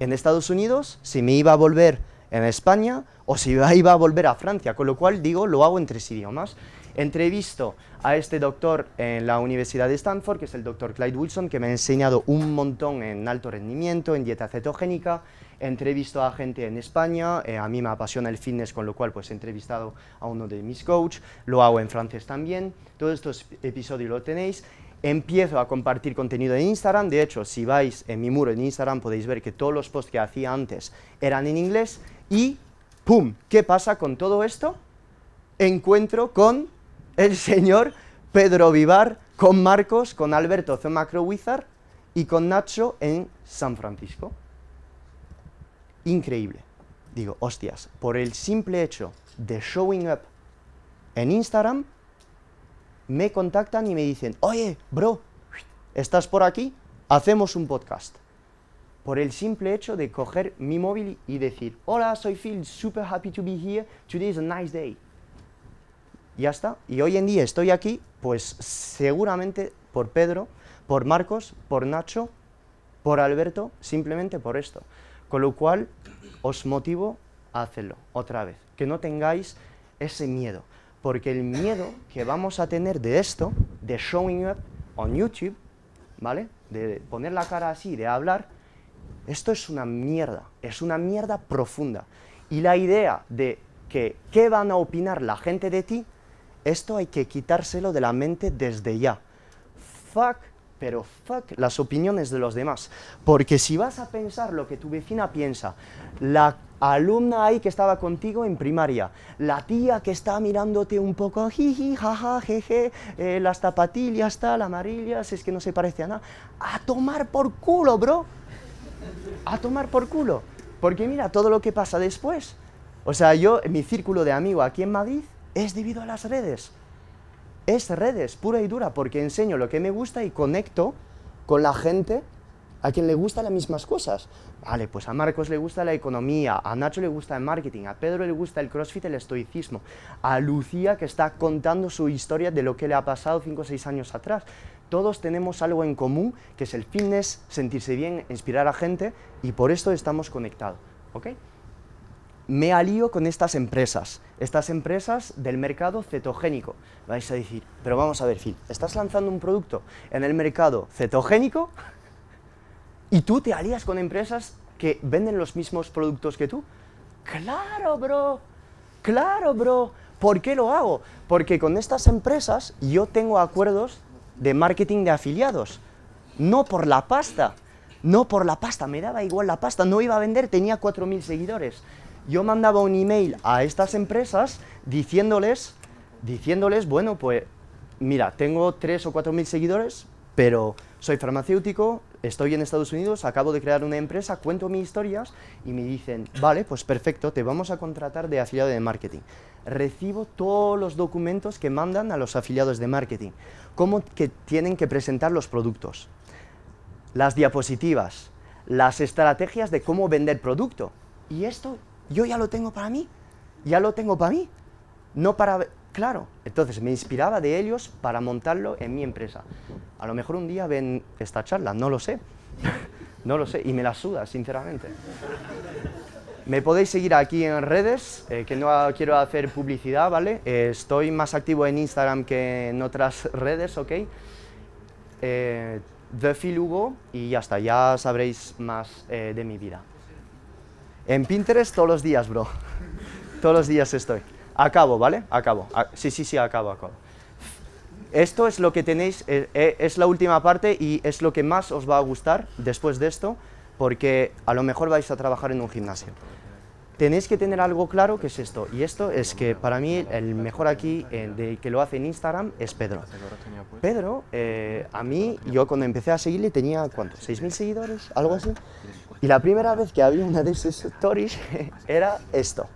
en Estados Unidos, si me iba a volver en España o si iba a volver a Francia, con lo cual digo, lo hago en tres idiomas. Entrevisto a este doctor en la Universidad de Stanford, que es el doctor Clyde Wilson, que me ha enseñado un montón en alto rendimiento, en dieta cetogénica. Entrevisto a gente en España, eh, a mí me apasiona el fitness, con lo cual pues he entrevistado a uno de mis coaches, lo hago en francés también. todos estos episodios lo tenéis empiezo a compartir contenido en Instagram. De hecho, si vais en mi muro en Instagram podéis ver que todos los posts que hacía antes eran en inglés y ¡pum! ¿Qué pasa con todo esto? Encuentro con el señor Pedro Vivar, con Marcos, con Alberto The Macro Wizard y con Nacho en San Francisco. Increíble. Digo, hostias, por el simple hecho de showing up en Instagram, me contactan y me dicen, oye, bro, ¿estás por aquí? Hacemos un podcast. Por el simple hecho de coger mi móvil y decir, hola, soy Phil, super happy to be here, today is a nice day. Ya está. Y hoy en día estoy aquí, pues seguramente por Pedro, por Marcos, por Nacho, por Alberto, simplemente por esto. Con lo cual, os motivo a hacerlo otra vez. Que no tengáis ese miedo porque el miedo que vamos a tener de esto, de showing up on YouTube, ¿vale? De poner la cara así, de hablar, esto es una mierda, es una mierda profunda. Y la idea de que qué van a opinar la gente de ti, esto hay que quitárselo de la mente desde ya. Fuck pero fuck las opiniones de los demás. Porque si vas a pensar lo que tu vecina piensa, la alumna ahí que estaba contigo en primaria, la tía que está mirándote un poco, jiji, jaja, jeje, eh, las zapatillas, tal, amarillas, es que no se parece a nada, a tomar por culo, bro. A tomar por culo. Porque mira todo lo que pasa después. O sea, yo, mi círculo de amigos aquí en Madrid es debido a las redes es redes, pura y dura, porque enseño lo que me gusta y conecto con la gente a quien le gustan las mismas cosas. Vale, pues a Marcos le gusta la economía, a Nacho le gusta el marketing, a Pedro le gusta el crossfit, el estoicismo, a Lucía que está contando su historia de lo que le ha pasado 5 o 6 años atrás. Todos tenemos algo en común, que es el fitness, sentirse bien, inspirar a gente, y por esto estamos conectados. ¿ok? Me alío con estas empresas estas empresas del mercado cetogénico. Vais a decir, pero vamos a ver, Phil, estás lanzando un producto en el mercado cetogénico y tú te alías con empresas que venden los mismos productos que tú. Claro, bro. Claro, bro. ¿Por qué lo hago? Porque con estas empresas yo tengo acuerdos de marketing de afiliados. No por la pasta. No por la pasta. Me daba igual la pasta. No iba a vender. Tenía 4.000 seguidores yo mandaba un email a estas empresas diciéndoles, diciéndoles, bueno, pues mira, tengo 3 o 4 mil seguidores, pero soy farmacéutico, estoy en Estados Unidos, acabo de crear una empresa, cuento mis historias y me dicen, vale, pues perfecto, te vamos a contratar de afiliado de marketing. Recibo todos los documentos que mandan a los afiliados de marketing, cómo que tienen que presentar los productos, las diapositivas, las estrategias de cómo vender producto. Y esto yo ya lo tengo para mí, ya lo tengo para mí, no para... Claro, entonces me inspiraba de ellos para montarlo en mi empresa. A lo mejor un día ven esta charla, no lo sé, no lo sé, y me la suda, sinceramente. Me podéis seguir aquí en redes, eh, que no quiero hacer publicidad, ¿vale? estoy más activo en Instagram que en otras redes, ¿ok? Eh, The Phil y ya está, ya sabréis más eh, de mi vida. En Pinterest todos los días, bro. Todos los días estoy. Acabo, ¿vale? Acabo. Sí, sí, sí, acabo, acabo. Esto es lo que tenéis, eh, eh, es la última parte y es lo que más os va a gustar después de esto, porque a lo mejor vais a trabajar en un gimnasio. Tenéis que tener algo claro que es esto, y esto es que para mí el mejor aquí eh, de que lo hace en Instagram es Pedro. Pedro, a mí, yo cuando empecé a seguirle tenía, ¿cuánto? ¿6.000 seguidores? ¿Algo así? Y la primera vez que había una de sus stories era esto.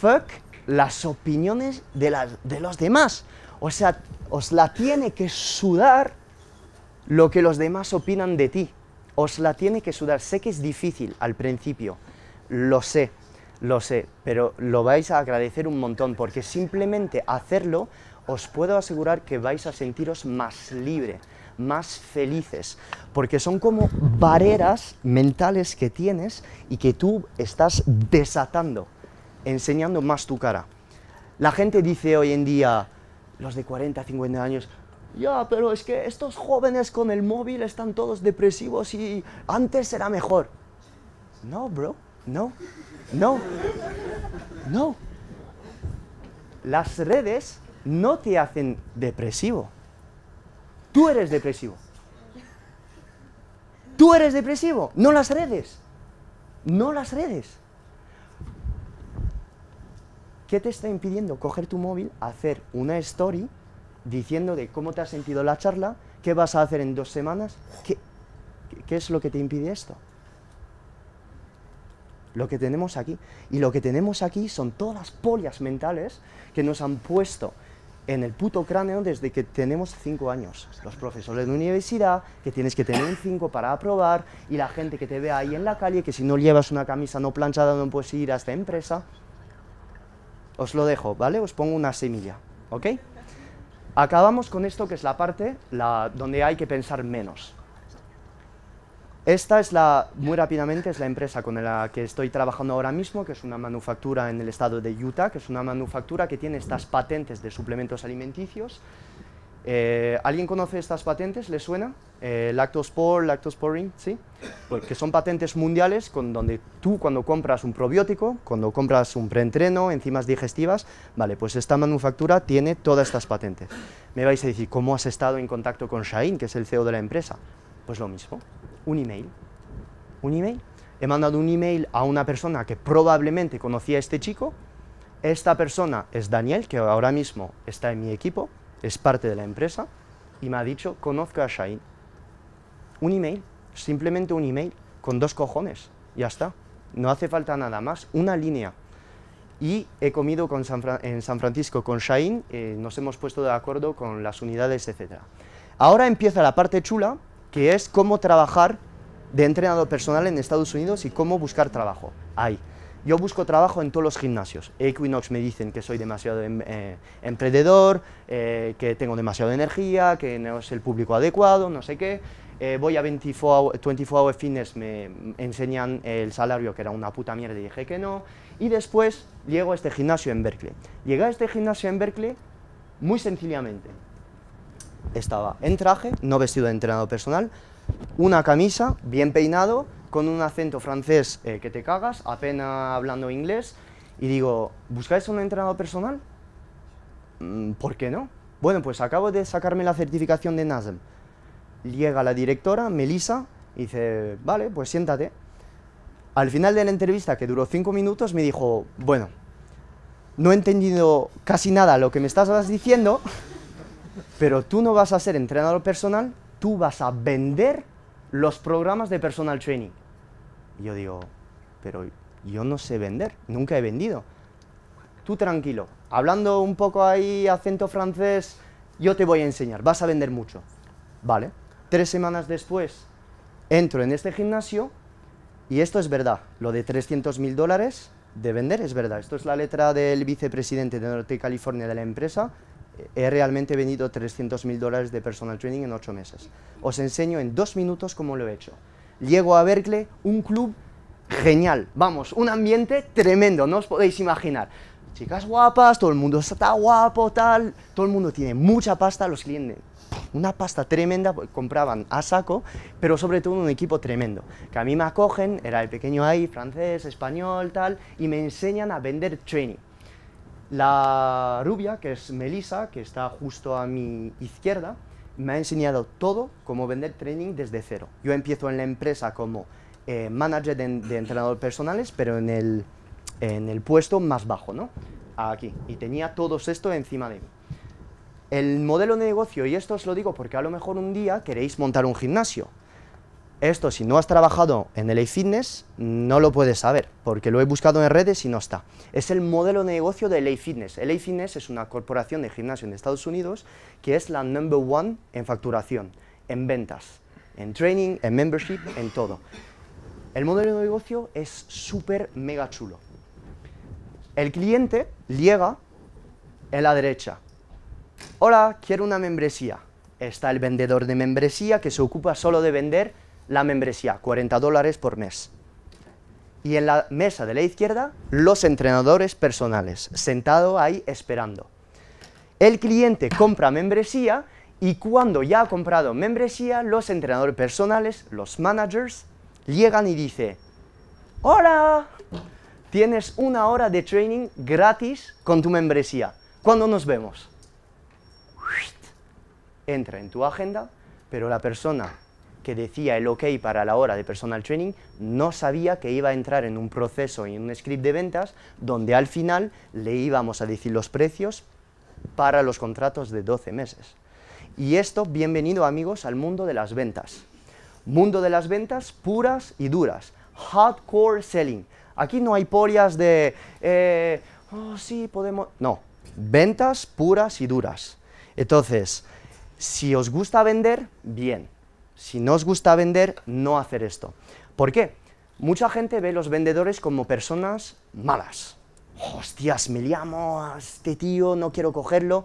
Fuck las opiniones de, de los demás. O sea, os la tiene que sudar lo que los demás opinan de ti. Os la tiene que sudar. Sé que es difícil al principio, lo sé, lo sé, pero lo vais a agradecer un montón porque simplemente hacerlo os puedo asegurar que vais a sentiros más libre más felices, porque son como barreras mentales que tienes y que tú estás desatando, enseñando más tu cara. La gente dice hoy en día, los de 40, 50 años, ya, pero es que estos jóvenes con el móvil están todos depresivos y antes era mejor. No, bro, no, no, no. Las redes no te hacen depresivo. Tú eres depresivo. Tú eres depresivo, no las redes. No las redes. ¿Qué te está impidiendo coger tu móvil, hacer una story diciendo de cómo te has sentido la charla, qué vas a hacer en dos semanas? ¿Qué, qué es lo que te impide esto? Lo que tenemos aquí. Y lo que tenemos aquí son todas las polias mentales que nos han puesto en el puto cráneo desde que tenemos cinco años. Los profesores de universidad, que tienes que tener un 5 para aprobar, y la gente que te ve ahí en la calle, que si no llevas una camisa no planchada no puedes ir a esta empresa. Os lo dejo, ¿vale? Os pongo una semilla, ¿ok? Acabamos con esto que es la parte la, donde hay que pensar menos. Esta es la, muy rápidamente, es la empresa con la que estoy trabajando ahora mismo, que es una manufactura en el estado de Utah, que es una manufactura que tiene estas patentes de suplementos alimenticios. Eh, ¿Alguien conoce estas patentes? ¿Les suena? Eh, Lactospor, ¿sí? Porque pues son patentes mundiales con donde tú cuando compras un probiótico, cuando compras un preentreno, enzimas digestivas, vale, pues esta manufactura tiene todas estas patentes. Me vais a decir, ¿cómo has estado en contacto con Shain, que es el CEO de la empresa? Pues lo mismo un email. Un email. He mandado un email a una persona que probablemente conocía a este chico. Esta persona es Daniel, que ahora mismo está en mi equipo, es parte de la empresa, y me ha dicho, conozco a Shain. Un email, simplemente un email, con dos cojones, ya está. No hace falta nada más, una línea. Y he comido con en San Francisco con Shain, eh, nos hemos puesto de acuerdo con las unidades, etcétera. Ahora empieza la parte chula, que es cómo trabajar de entrenador personal en Estados Unidos y cómo buscar trabajo. Ahí. Yo busco trabajo en todos los gimnasios. Equinox me dicen que soy demasiado em, eh, emprendedor, eh, que tengo demasiada energía, que no es el público adecuado, no sé qué. Eh, voy a 24 Hour, Fitness, me enseñan el salario, que era una puta mierda, y dije que no. Y después llego a este gimnasio en Berkeley. Llegué a este gimnasio en Berkeley muy sencillamente estaba en traje, no vestido de entrenador personal, una camisa, bien peinado, con un acento francés eh, que te cagas, apenas hablando inglés, y digo, ¿buscáis un entrenador personal? Mm, ¿Por qué no? Bueno, pues acabo de sacarme la certificación de NASM. Llega la directora, Melissa, y dice, vale, pues siéntate. Al final de la entrevista, que duró cinco minutos, me dijo, bueno, no he entendido casi nada lo que me estás diciendo, pero tú no vas a ser entrenador personal, tú vas a vender los programas de personal training. Y yo digo, pero yo no sé vender, nunca he vendido. Tú tranquilo, hablando un poco ahí acento francés, yo te voy a enseñar, vas a vender mucho. Vale, tres semanas después entro en este gimnasio y esto es verdad, lo de 300 mil dólares de vender es verdad. Esto es la letra del vicepresidente de Norte California de la empresa he realmente vendido 300 mil dólares de personal training en ocho meses. Os enseño en dos minutos cómo lo he hecho. Llego a Berkeley, un club genial, vamos, un ambiente tremendo, no os podéis imaginar. Chicas guapas, todo el mundo está guapo, tal, todo el mundo tiene mucha pasta, los clientes, una pasta tremenda, pues, compraban a saco, pero sobre todo un equipo tremendo, que a mí me acogen, era el pequeño ahí, francés, español, tal, y me enseñan a vender training la rubia, que es Melissa, que está justo a mi izquierda, me ha enseñado todo cómo vender training desde cero. Yo empiezo en la empresa como eh, manager de, entrenadores personales, pero en el, en el puesto más bajo, ¿no? Aquí. Y tenía todo esto encima de mí. El modelo de negocio, y esto os lo digo porque a lo mejor un día queréis montar un gimnasio, esto, si no has trabajado en LA Fitness, no lo puedes saber, porque lo he buscado en redes y no está. Es el modelo de negocio de LA Fitness. LA Fitness es una corporación de gimnasio en Estados Unidos que es la number one en facturación, en ventas, en training, en membership, en todo. El modelo de negocio es súper mega chulo. El cliente llega en la derecha. Hola, quiero una membresía. Está el vendedor de membresía que se ocupa solo de vender la membresía, 40 dólares por mes. Y en la mesa de la izquierda, los entrenadores personales, sentado ahí esperando. El cliente compra membresía y cuando ya ha comprado membresía, los entrenadores personales, los managers, llegan y dicen, ¡Hola! Tienes una hora de training gratis con tu membresía. ¿Cuándo nos vemos? Entra en tu agenda, pero la persona que decía el OK para la hora de personal training, no sabía que iba a entrar en un proceso y en un script de ventas donde al final le íbamos a decir los precios para los contratos de 12 meses. Y esto, bienvenido amigos al mundo de las ventas. Mundo de las ventas puras y duras. Hardcore selling. Aquí no hay porias de, eh, oh sí, podemos... No, ventas puras y duras. Entonces, si os gusta vender, bien si no os gusta vender, no hacer esto. ¿Por qué? Mucha gente ve los vendedores como personas malas. Hostias, me llamo a este tío, no quiero cogerlo.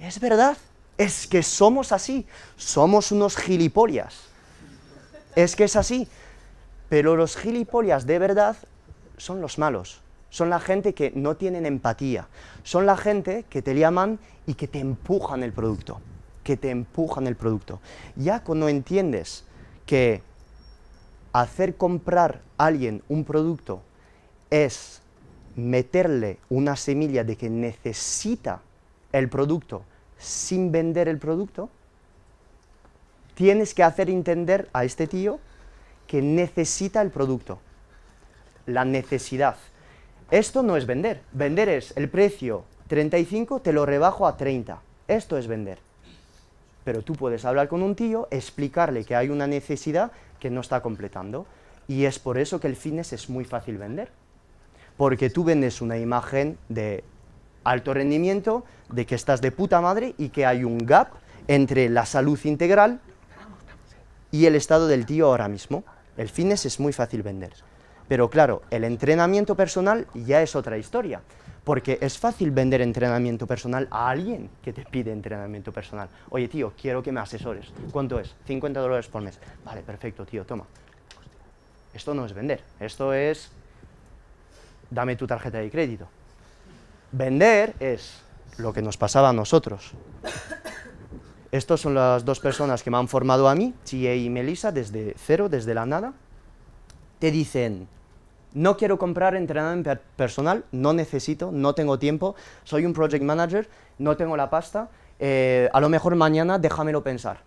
Es verdad, es que somos así, somos unos gilipollas. Es que es así. Pero los gilipollas de verdad son los malos, son la gente que no tienen empatía, son la gente que te llaman y que te empujan el producto que te empujan el producto. Ya cuando entiendes que hacer comprar a alguien un producto es meterle una semilla de que necesita el producto sin vender el producto, tienes que hacer entender a este tío que necesita el producto, la necesidad. Esto no es vender, vender es el precio 35, te lo rebajo a 30, esto es vender pero tú puedes hablar con un tío, explicarle que hay una necesidad que no está completando. Y es por eso que el fitness es muy fácil vender. Porque tú vendes una imagen de alto rendimiento, de que estás de puta madre y que hay un gap entre la salud integral y el estado del tío ahora mismo. El fitness es muy fácil vender. Pero claro, el entrenamiento personal ya es otra historia. Porque es fácil vender entrenamiento personal a alguien que te pide entrenamiento personal. Oye, tío, quiero que me asesores. ¿Cuánto es? 50 dólares por mes. Vale, perfecto, tío, toma. Esto no es vender, esto es dame tu tarjeta de crédito. Vender es lo que nos pasaba a nosotros. Estas son las dos personas que me han formado a mí, Chie y Melissa, desde cero, desde la nada. Te dicen, no quiero comprar entrenamiento personal, no necesito, no tengo tiempo, soy un project manager, no tengo la pasta, eh, a lo mejor mañana déjamelo pensar.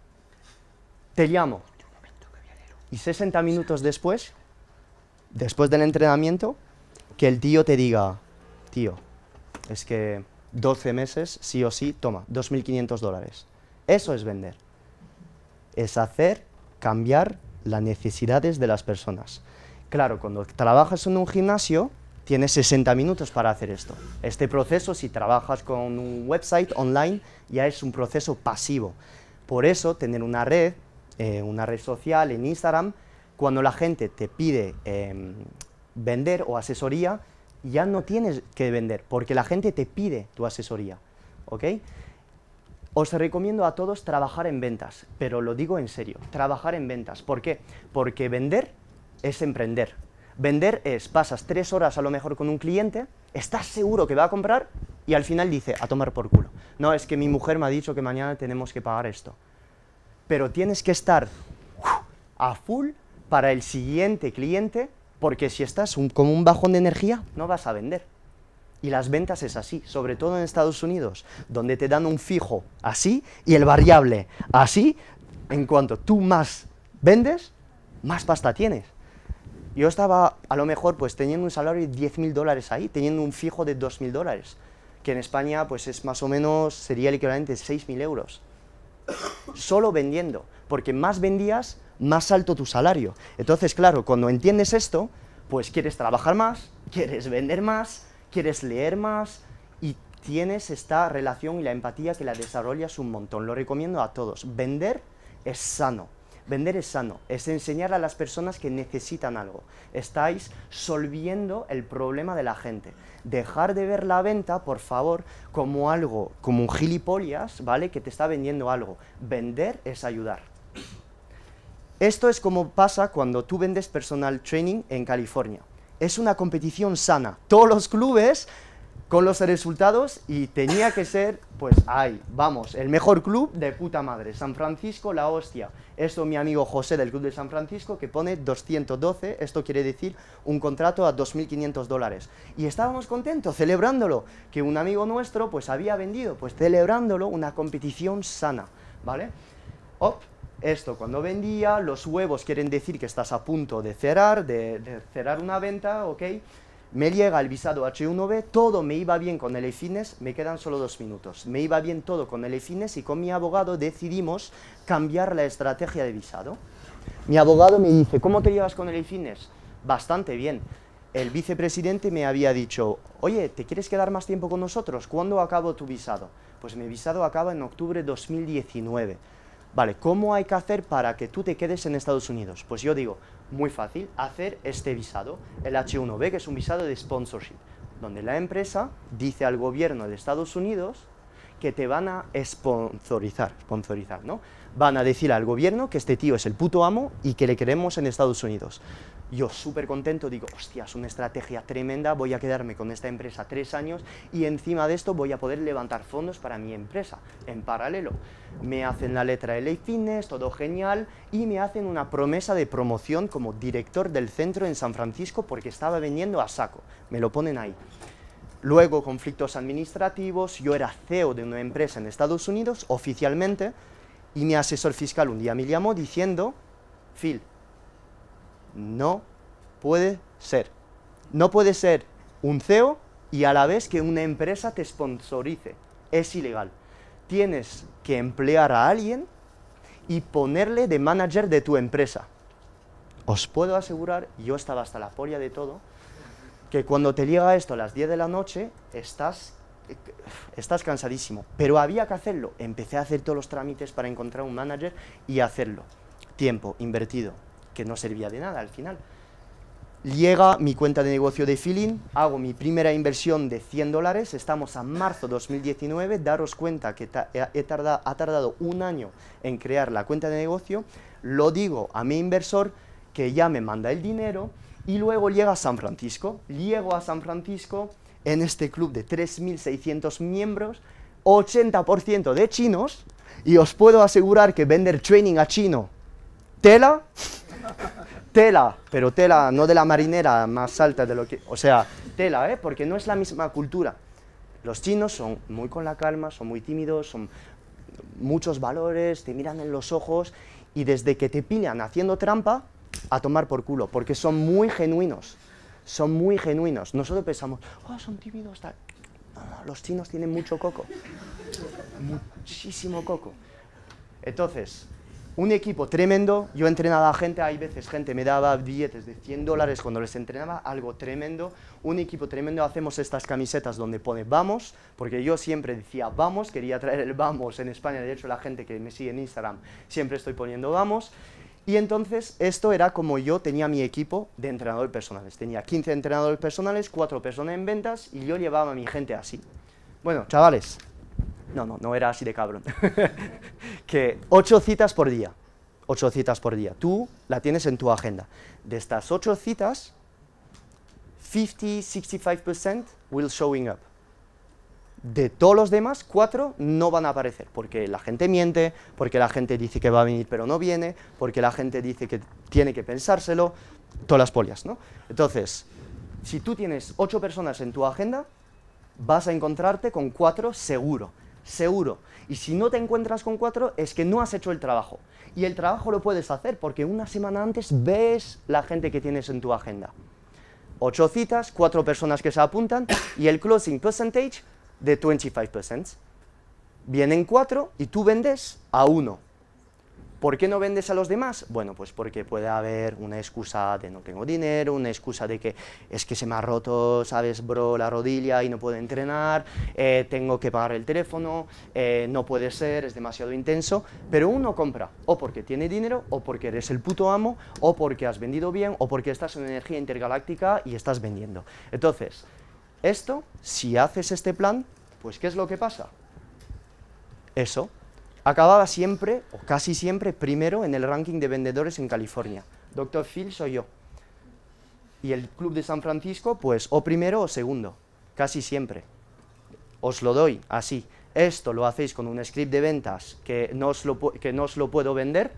Te llamo. Y 60 minutos después, después del entrenamiento, que el tío te diga, tío, es que 12 meses, sí o sí, toma, 2.500 dólares. Eso es vender. Es hacer cambiar las necesidades de las personas. Claro, cuando trabajas en un gimnasio, tienes 60 minutos para hacer esto. Este proceso, si trabajas con un website online, ya es un proceso pasivo. Por eso, tener una red, eh, una red social en Instagram, cuando la gente te pide em, vender o asesoría, ya no tienes que vender, porque la gente te pide tu asesoría. ¿ok? Os recomiendo a todos trabajar en ventas, pero lo digo en serio, trabajar en ventas. ¿Por qué? Porque vender es emprender. Vender es, pasas tres horas a lo mejor con un cliente, estás seguro que va a comprar y al final dice, a tomar por culo. No, es que mi mujer me ha dicho que mañana tenemos que pagar esto. Pero tienes que estar a full para el siguiente cliente, porque si estás un, con un bajón de energía, no vas a vender. Y las ventas es así, sobre todo en Estados Unidos, donde te dan un fijo así y el variable así. En cuanto tú más vendes, más pasta tienes. Yo estaba a lo mejor pues teniendo un salario de 10.000 dólares ahí, teniendo un fijo de 2.000 dólares, que en España pues es más o menos, sería equivalente 6.000 euros. Solo vendiendo, porque más vendías, más alto tu salario. Entonces, claro, cuando entiendes esto, pues quieres trabajar más, quieres vender más, quieres leer más y tienes esta relación y la empatía que la desarrollas un montón. Lo recomiendo a todos. Vender es sano. Vender es sano, es enseñar a las personas que necesitan algo. Estáis solviendo el problema de la gente. Dejar de ver la venta, por favor, como algo, como un gilipollas, ¿vale? Que te está vendiendo algo. Vender es ayudar. Esto es como pasa cuando tú vendes personal training en California. Es una competición sana. Todos los clubes con los resultados y tenía que ser pues ahí, vamos, el mejor club de puta madre, San Francisco, la hostia. Esto mi amigo José del club de San Francisco que pone 212, esto quiere decir un contrato a 2.500 dólares. Y estábamos contentos celebrándolo, que un amigo nuestro pues había vendido, pues celebrándolo una competición sana, ¿vale? ¡Oh! esto cuando vendía, los huevos quieren decir que estás a punto de cerrar, de, de cerrar una venta, ¿ok? Me llega el visado H1B, todo me iba bien con el EFINES, me quedan solo dos minutos. Me iba bien todo con el EFINES y con mi abogado decidimos cambiar la estrategia de visado. Mi abogado me dice, ¿cómo te llevas con el EFINES? Bastante bien. El vicepresidente me había dicho, oye, ¿te quieres quedar más tiempo con nosotros? ¿Cuándo acabo tu visado? Pues mi visado acaba en octubre de 2019. Vale, ¿cómo hay que hacer para que tú te quedes en Estados Unidos? Pues yo digo, muy fácil hacer este visado, el H1B, que es un visado de sponsorship, donde la empresa dice al gobierno de Estados Unidos que te van a sponsorizar, sponsorizar ¿no? van a decir al gobierno que este tío es el puto amo y que le queremos en Estados Unidos. Yo súper contento digo, hostia, una estrategia tremenda, voy a quedarme con esta empresa tres años y encima de esto voy a poder levantar fondos para mi empresa en paralelo. Me hacen la letra de Ley Fitness, todo genial, y me hacen una promesa de promoción como director del centro en San Francisco porque estaba vendiendo a saco. Me lo ponen ahí. Luego conflictos administrativos, yo era CEO de una empresa en Estados Unidos oficialmente, y mi asesor fiscal un día me llamó diciendo, Phil, no puede ser. No puede ser un CEO y a la vez que una empresa te sponsorice. Es ilegal. Tienes que emplear a alguien y ponerle de manager de tu empresa. Os puedo asegurar, yo estaba hasta la polla de todo, que cuando te llega esto a las 10 de la noche, estás estás cansadísimo, pero había que hacerlo. Empecé a hacer todos los trámites para encontrar un manager y hacerlo. Tiempo invertido, que no servía de nada al final. Llega mi cuenta de negocio de Feeling, hago mi primera inversión de 100 dólares, estamos a marzo de 2019, daros cuenta que eh, ha tardado un año en crear la cuenta de negocio, lo digo a mi inversor que ya me manda el dinero y luego llega a San Francisco, llego a San Francisco, en este club de 3.600 miembros, 80% de chinos, y os puedo asegurar que vender training a chino, tela, tela, pero tela no de la marinera más alta de lo que... O sea, tela, ¿eh? Porque no es la misma cultura. Los chinos son muy con la calma, son muy tímidos, son muchos valores, te miran en los ojos y desde que te pillan haciendo trampa, a tomar por culo, porque son muy genuinos son muy genuinos. Nosotros pensamos, oh, son tímidos, los chinos tienen mucho coco, muchísimo coco. Entonces, un equipo tremendo, yo entrenaba a gente, hay veces gente me daba billetes de 100 dólares cuando les entrenaba, algo tremendo, un equipo tremendo, hacemos estas camisetas donde pone vamos, porque yo siempre decía vamos, quería traer el vamos en España, de hecho la gente que me sigue en Instagram siempre estoy poniendo vamos, y entonces esto era como yo tenía mi equipo de entrenadores personales. Tenía 15 entrenadores personales, 4 personas en ventas y yo llevaba a mi gente así. Bueno, chavales, no, no, no era así de cabrón. que 8 citas por día. 8 citas por día. Tú la tienes en tu agenda. De estas 8 citas, 50, 65% will showing up de todos los demás, cuatro no van a aparecer, porque la gente miente, porque la gente dice que va a venir pero no viene, porque la gente dice que tiene que pensárselo, todas las polias, ¿no? Entonces, si tú tienes ocho personas en tu agenda, vas a encontrarte con cuatro seguro, seguro. Y si no te encuentras con cuatro, es que no has hecho el trabajo. Y el trabajo lo puedes hacer, porque una semana antes ves la gente que tienes en tu agenda. Ocho citas, cuatro personas que se apuntan, y el closing percentage de 25%. Vienen cuatro y tú vendes a uno. ¿Por qué no vendes a los demás? Bueno, pues porque puede haber una excusa de no tengo dinero, una excusa de que es que se me ha roto, sabes, bro, la rodilla y no puedo entrenar, eh, tengo que pagar el teléfono, eh, no puede ser, es demasiado intenso, pero uno compra o porque tiene dinero, o porque eres el puto amo, o porque has vendido bien, o porque estás en energía intergaláctica y estás vendiendo. Entonces, esto, si haces este plan, pues ¿qué es lo que pasa? Eso, acababa siempre, o casi siempre, primero en el ranking de vendedores en California. Doctor Phil soy yo. Y el club de San Francisco, pues o primero o segundo, casi siempre. Os lo doy así. Esto lo hacéis con un script de ventas que no os lo, no os lo puedo vender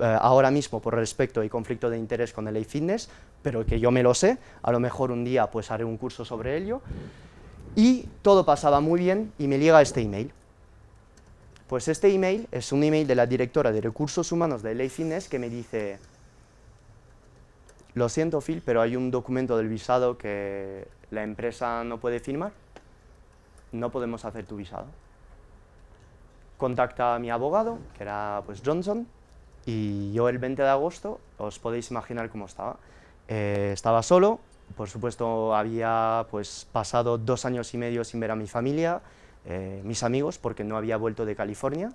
eh, ahora mismo por respecto y conflicto de interés con el fitness pero que yo me lo sé, a lo mejor un día pues haré un curso sobre ello, y todo pasaba muy bien y me llega este email. Pues este email es un email de la directora de Recursos Humanos de Ley Fitness que me dice, lo siento Phil, pero hay un documento del visado que la empresa no puede firmar, no podemos hacer tu visado. Contacta a mi abogado, que era pues Johnson, y yo el 20 de agosto, os podéis imaginar cómo estaba, eh, estaba solo, por supuesto había pues, pasado dos años y medio sin ver a mi familia, eh, mis amigos, porque no había vuelto de California,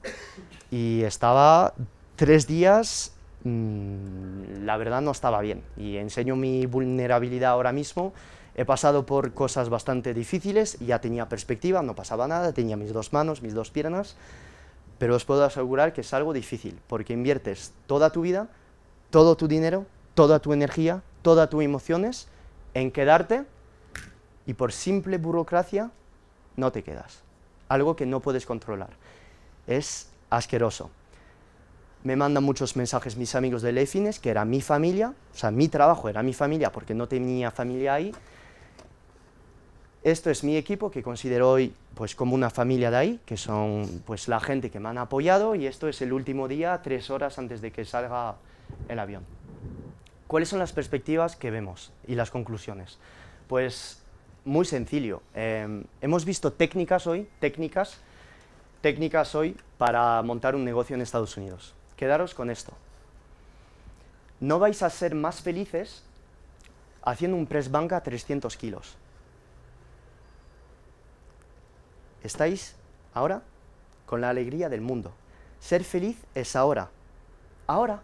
y estaba tres días, mm, la verdad no estaba bien, y enseño mi vulnerabilidad ahora mismo, he pasado por cosas bastante difíciles, ya tenía perspectiva, no pasaba nada, tenía mis dos manos, mis dos piernas, pero os puedo asegurar que es algo difícil, porque inviertes toda tu vida, todo tu dinero, toda tu energía, todas tus emociones en quedarte y por simple burocracia no te quedas. Algo que no puedes controlar. Es asqueroso. Me mandan muchos mensajes mis amigos de Lefines, que era mi familia, o sea, mi trabajo era mi familia porque no tenía familia ahí. Esto es mi equipo que considero hoy pues, como una familia de ahí, que son pues, la gente que me han apoyado y esto es el último día, tres horas antes de que salga el avión. ¿Cuáles son las perspectivas que vemos y las conclusiones? Pues muy sencillo. Em, hemos visto técnicas hoy, técnicas, técnicas hoy para montar un negocio en Estados Unidos. Quedaros con esto. No vais a ser más felices haciendo un press bank a 300 kilos. Estáis ahora con la alegría del mundo. Ser feliz es ahora. Ahora.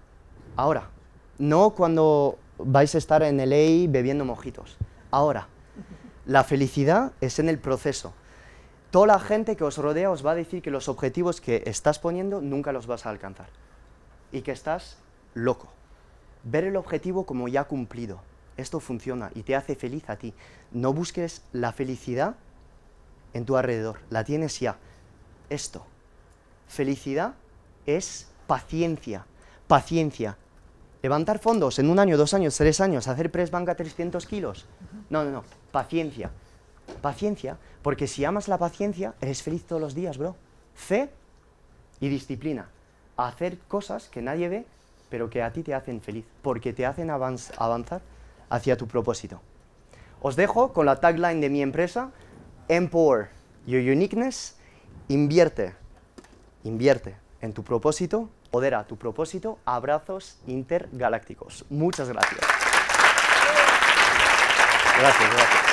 Ahora no cuando vais a estar en el EI bebiendo mojitos. Ahora, la felicidad es en el proceso. Toda la gente que os rodea os va a decir que los objetivos que estás poniendo nunca los vas a alcanzar y que estás loco. Ver el objetivo como ya cumplido. Esto funciona y te hace feliz a ti. No busques la felicidad en tu alrededor, la tienes ya. Esto. Felicidad es paciencia. Paciencia Levantar fondos en un año, dos años, tres años, hacer press banca 300 kilos. No, no, no, paciencia. Paciencia, porque si amas la paciencia, eres feliz todos los días, bro. Fe y disciplina. Hacer cosas que nadie ve, pero que a ti te hacen feliz, porque te hacen avanzar hacia tu propósito. Os dejo con la tagline de mi empresa, Empower Your Uniqueness, invierte, invierte en tu propósito Poder a tu propósito, abrazos intergalácticos. Muchas gracias. Gracias, gracias.